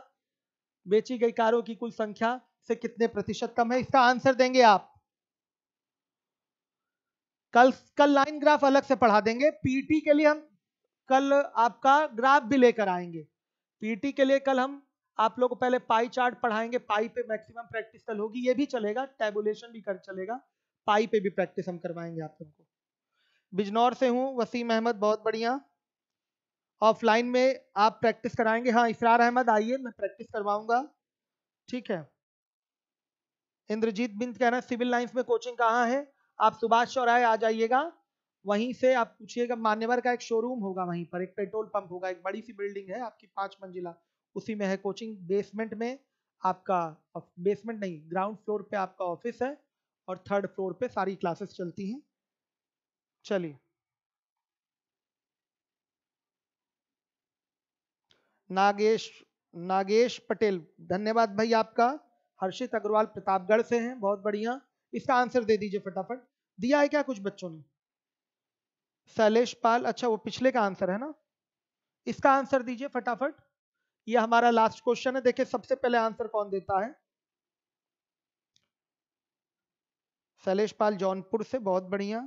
बेची गई कारों की कुल संख्या से कितने प्रतिशत कम है इसका आंसर देंगे आप कल कल लाइन ग्राफ अलग से पढ़ा देंगे पीटी के लिए हम कल आपका ग्राफ भी लेकर आएंगे पीटी के लिए कल हम आप लोग को पहले पाई चार्ट पढ़ाएंगे पाई पे मैक्सिमम प्रैक्टिस कल होगी ये भी चलेगा टेबुलेशन भी कर चलेगा पाई पे भी प्रैक्टिस हम करवाएंगे आप लोगों को बिजनौर से हूँ वसीम अहमद बहुत बढ़िया ऑफलाइन में आप प्रैक्टिस कराएंगे हाँ इसरार अहमद आइए मैं प्रैक्टिस करवाऊंगा ठीक है इंद्रजीत बिंद कह रहे हैं सिविल लाइन्स में कोचिंग कहाँ है आप सुभाष चौराहे आ जाइएगा वहीं से आप पूछिएगा मान्यवर का एक शोरूम होगा वहीं पर एक पेट्रोल पंप होगा एक बड़ी सी बिल्डिंग है आपकी पांच मंजिला उसी में है कोचिंग बेसमेंट में आपका बेसमेंट नहीं ग्राउंड फ्लोर पे आपका ऑफिस है और थर्ड फ्लोर पे सारी क्लासेस चलती हैं चलिए नागेश नागेश पटेल धन्यवाद भाई आपका हर्षित अग्रवाल प्रतापगढ़ से हैं बहुत बढ़िया इसका आंसर दे दीजिए फटाफट दिया है क्या कुछ बच्चों ने शैलेश पाल अच्छा वो पिछले का आंसर है ना इसका आंसर दीजिए फटाफट ये हमारा लास्ट क्वेश्चन है देखिए सबसे पहले आंसर कौन देता है शैलेश पाल जौनपुर से बहुत बढ़िया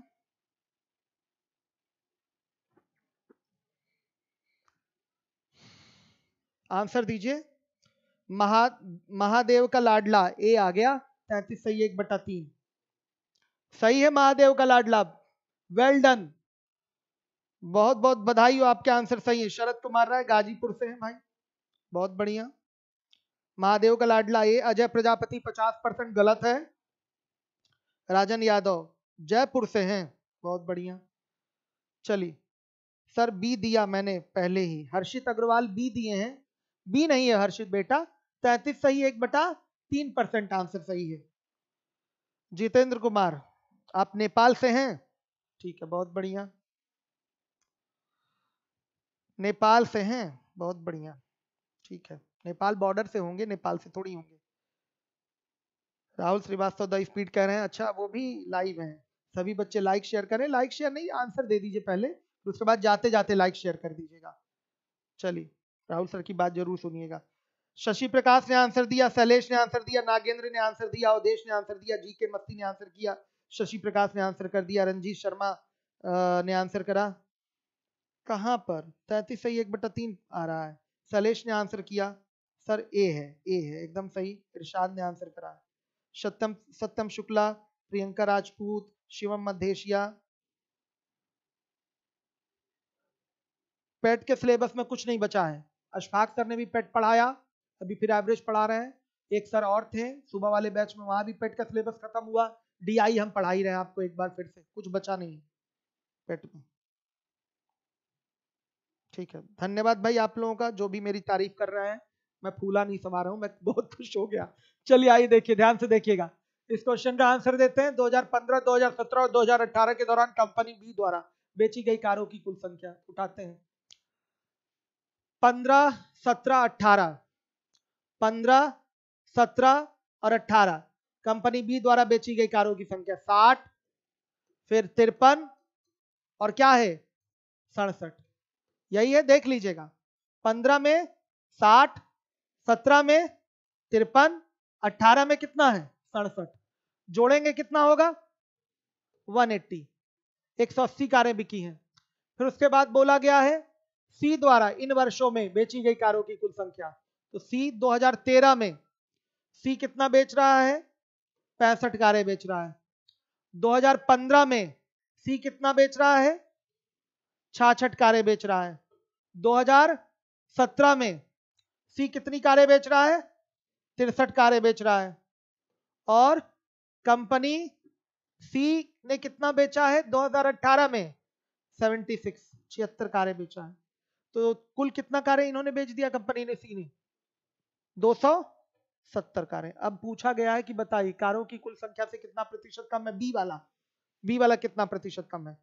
आंसर दीजिए महा महादेव का लाडला ए आ गया तैतीस सही एक बटा तीन सही है महादेव का लाडला वेल डन बहुत बहुत बधाई हो आपके आंसर सही है शरद कुमार राय गाजीपुर से है भाई बहुत बढ़िया महादेव का लाडला ए अजय प्रजापति पचास परसेंट गलत है राजन यादव जयपुर से हैं बहुत बढ़िया चलिए सर बी दिया मैंने पहले ही हर्षित अग्रवाल बी दिए हैं बी नहीं है हर्षित बेटा तैतीस सही एक बटा तीन परसेंट आंसर सही है जितेंद्र कुमार आप नेपाल से हैं ठीक है बहुत बढ़िया नेपाल से हैं बहुत बढ़िया ठीक है नेपाल बॉर्डर से होंगे नेपाल से थोड़ी होंगे राहुल श्रीवास्तव द स्पीड कह रहे हैं अच्छा वो भी लाइव है सभी बच्चे लाइक शेयर करें लाइक शेयर नहीं आंसर दे दीजिए पहले उसके बाद जाते जाते लाइक शेयर कर दीजिएगा चलिए राहुल सर की बात जरूर सुनिएगा शशि प्रकाश ने आंसर दिया शैलेश ने आंसर दिया नागेंद्र ने आंसर दिया अवधेश ने आंसर दिया जी के मस्ती ने आंसर किया शशि प्रकाश ने आंसर कर दिया रंजीत शर्मा ने आंसर करा कहाँ पर तैतीस सही एक बटा तीन आ रहा है शैलेश ने आंसर किया सर ए है ए है एकदम सही इरशाद ने आंसर करा सत्यम सत्यम शुक्ला प्रियंका राजपूत शिवम मधेशिया पेट के सिलेबस में कुछ नहीं बचा है अशफाक सर ने भी पेट पढ़ाया अभी फिर एवरेज पढ़ा रहे हैं एक सर और थे सुबह वाले बैच में वहां भी पेट का सिलेबस खत्म हुआ डीआई हम पढ़ा ही रहे हैं आपको एक बार फिर से कुछ बचा नहीं पेट में ठीक है धन्यवाद भाई आप लोगों का जो भी मेरी तारीफ कर रहे हैं मैं फूला नहीं समा रहा हूँ मैं बहुत खुश हो गया चलिए आइए देखिए ध्यान से देखिएगा इस क्वेश्चन का आंसर देते हैं 2015, 2017 और 2018 के दौरान कंपनी बी द्वारा बेची गई कारों की कुल संख्या उठाते हैं पंद्रह सत्रह अट्ठारह पंद्रह सत्रह और अट्ठारह कंपनी बी द्वारा बेची गई कारों की संख्या साठ फिर तिरपन और क्या है सड़सठ यही है देख लीजिएगा पंद्रह में साठ सत्रह में तिरपन अट्ठारह में कितना है सड़सठ जोड़ेंगे कितना होगा 180 180 कारें बिकी हैं फिर उसके बाद बोला गया है सी द्वारा इन वर्षों में बेची गई कारों की कुल संख्या तो सी 2013 में सी कितना बेच रहा है पैंसठ कारें बेच रहा है 2015 में सी कितना बेच रहा है छाछठ कारें बेच रहा है 2017 में सी कितनी कारें बेच रहा है तिरसठ कारें बेच रहा है और कंपनी सी ने कितना बेचा है 2018 में 76 छिहत्तर कारें बेचा है तो कुल कितना कारें इन्होंने बेच दिया कंपनी ने सी ने दो सत्तर कारें अब पूछा गया है कि बताइए कारों की कुल संख्या से कितना प्रतिशत कम है बी वाला बी वाला कितना प्रतिशत कम है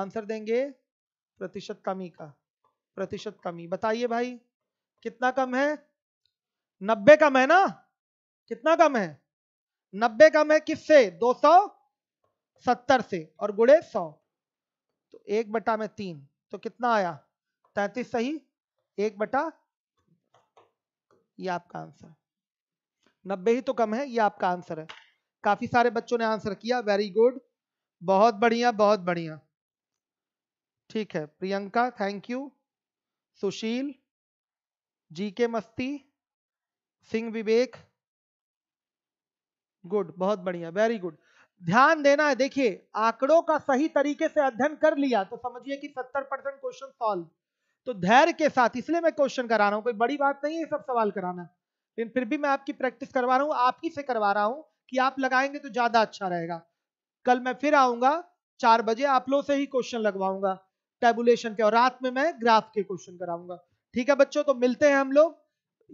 आंसर देंगे प्रतिशत कमी का प्रतिशत कमी बताइए भाई कितना कम है नब्बे कम है ना कितना कम है नब्बे कम है किससे दो सौ सत्तर से और गुड़े सौ तो एक बटा में तीन तो कितना आया तैतीस सही एक बटा ये आपका आंसर नब्बे ही तो कम है ये आपका आंसर है काफी सारे बच्चों ने आंसर किया वेरी गुड बहुत बढ़िया बहुत बढ़िया ठीक है प्रियंका थैंक यू सुशील जी के मस्ती सिंह विवेक गुड बहुत बढ़िया वेरी गुड ध्यान देना है देखिए आंकड़ों का सही तरीके से अध्ययन कर लिया तो समझिए कि 70 परसेंट क्वेश्चन सॉल्व तो धैर्य के साथ इसलिए मैं क्वेश्चन करा रहा हूँ कोई बड़ी बात नहीं है सब सवाल कराना लेकिन फिर भी मैं आपकी प्रैक्टिस करवा रहा हूँ आपकी से करवा रहा हूँ कि आप लगाएंगे तो ज्यादा अच्छा रहेगा कल मैं फिर आऊंगा चार बजे आप लोग से ही क्वेश्चन लगवाऊंगा टेबुलेशन के और रात में मैं ग्राफ के क्वेश्चन कराऊंगा ठीक है बच्चों तो मिलते हैं हम लोग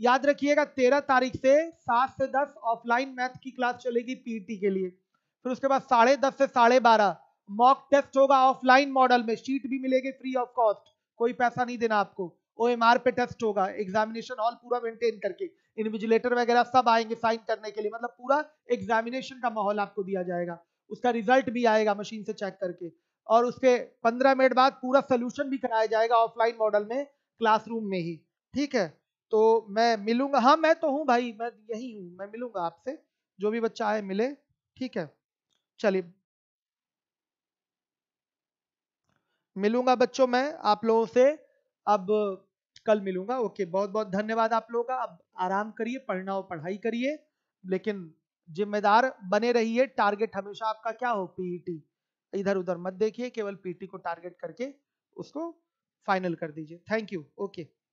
याद रखिएगा तेरह तारीख से सात से दस ऑफलाइन मैथ की क्लास चलेगी पीटी e के लिए फिर उसके बाद साढ़े दस से साढ़े बारह मॉक टेस्ट होगा ऑफलाइन मॉडल में शीट भी मिलेगी फ्री ऑफ कॉस्ट कोई पैसा नहीं देना आपको ओ एम आर पे टेस्ट होगा एग्जामिनेशन हॉल पूरा मेंटेन करके इन्विजिलेटर वगैरह सब आएंगे साइन करने के लिए मतलब पूरा एग्जामिनेशन का माहौल आपको दिया जाएगा उसका रिजल्ट भी आएगा मशीन से चेक करके और उसके पंद्रह मिनट बाद पूरा सोल्यूशन भी कराया जाएगा ऑफलाइन मॉडल में क्लासरूम में ही ठीक है तो मैं मिलूंगा हाँ मैं तो हूँ भाई मैं यही हूँ मैं मिलूंगा आपसे जो भी बच्चा आए मिले ठीक है चलिए मिलूंगा बच्चों मैं आप लोगों से अब कल मिलूंगा ओके बहुत बहुत धन्यवाद आप लोगों का अब आराम करिए पढ़ना हो पढ़ाई करिए लेकिन जिम्मेदार बने रहिए टारगेट हमेशा आपका क्या हो पीईटी इधर उधर मत देखिए केवल पीटी को टारगेट करके उसको फाइनल कर दीजिए थैंक यू ओके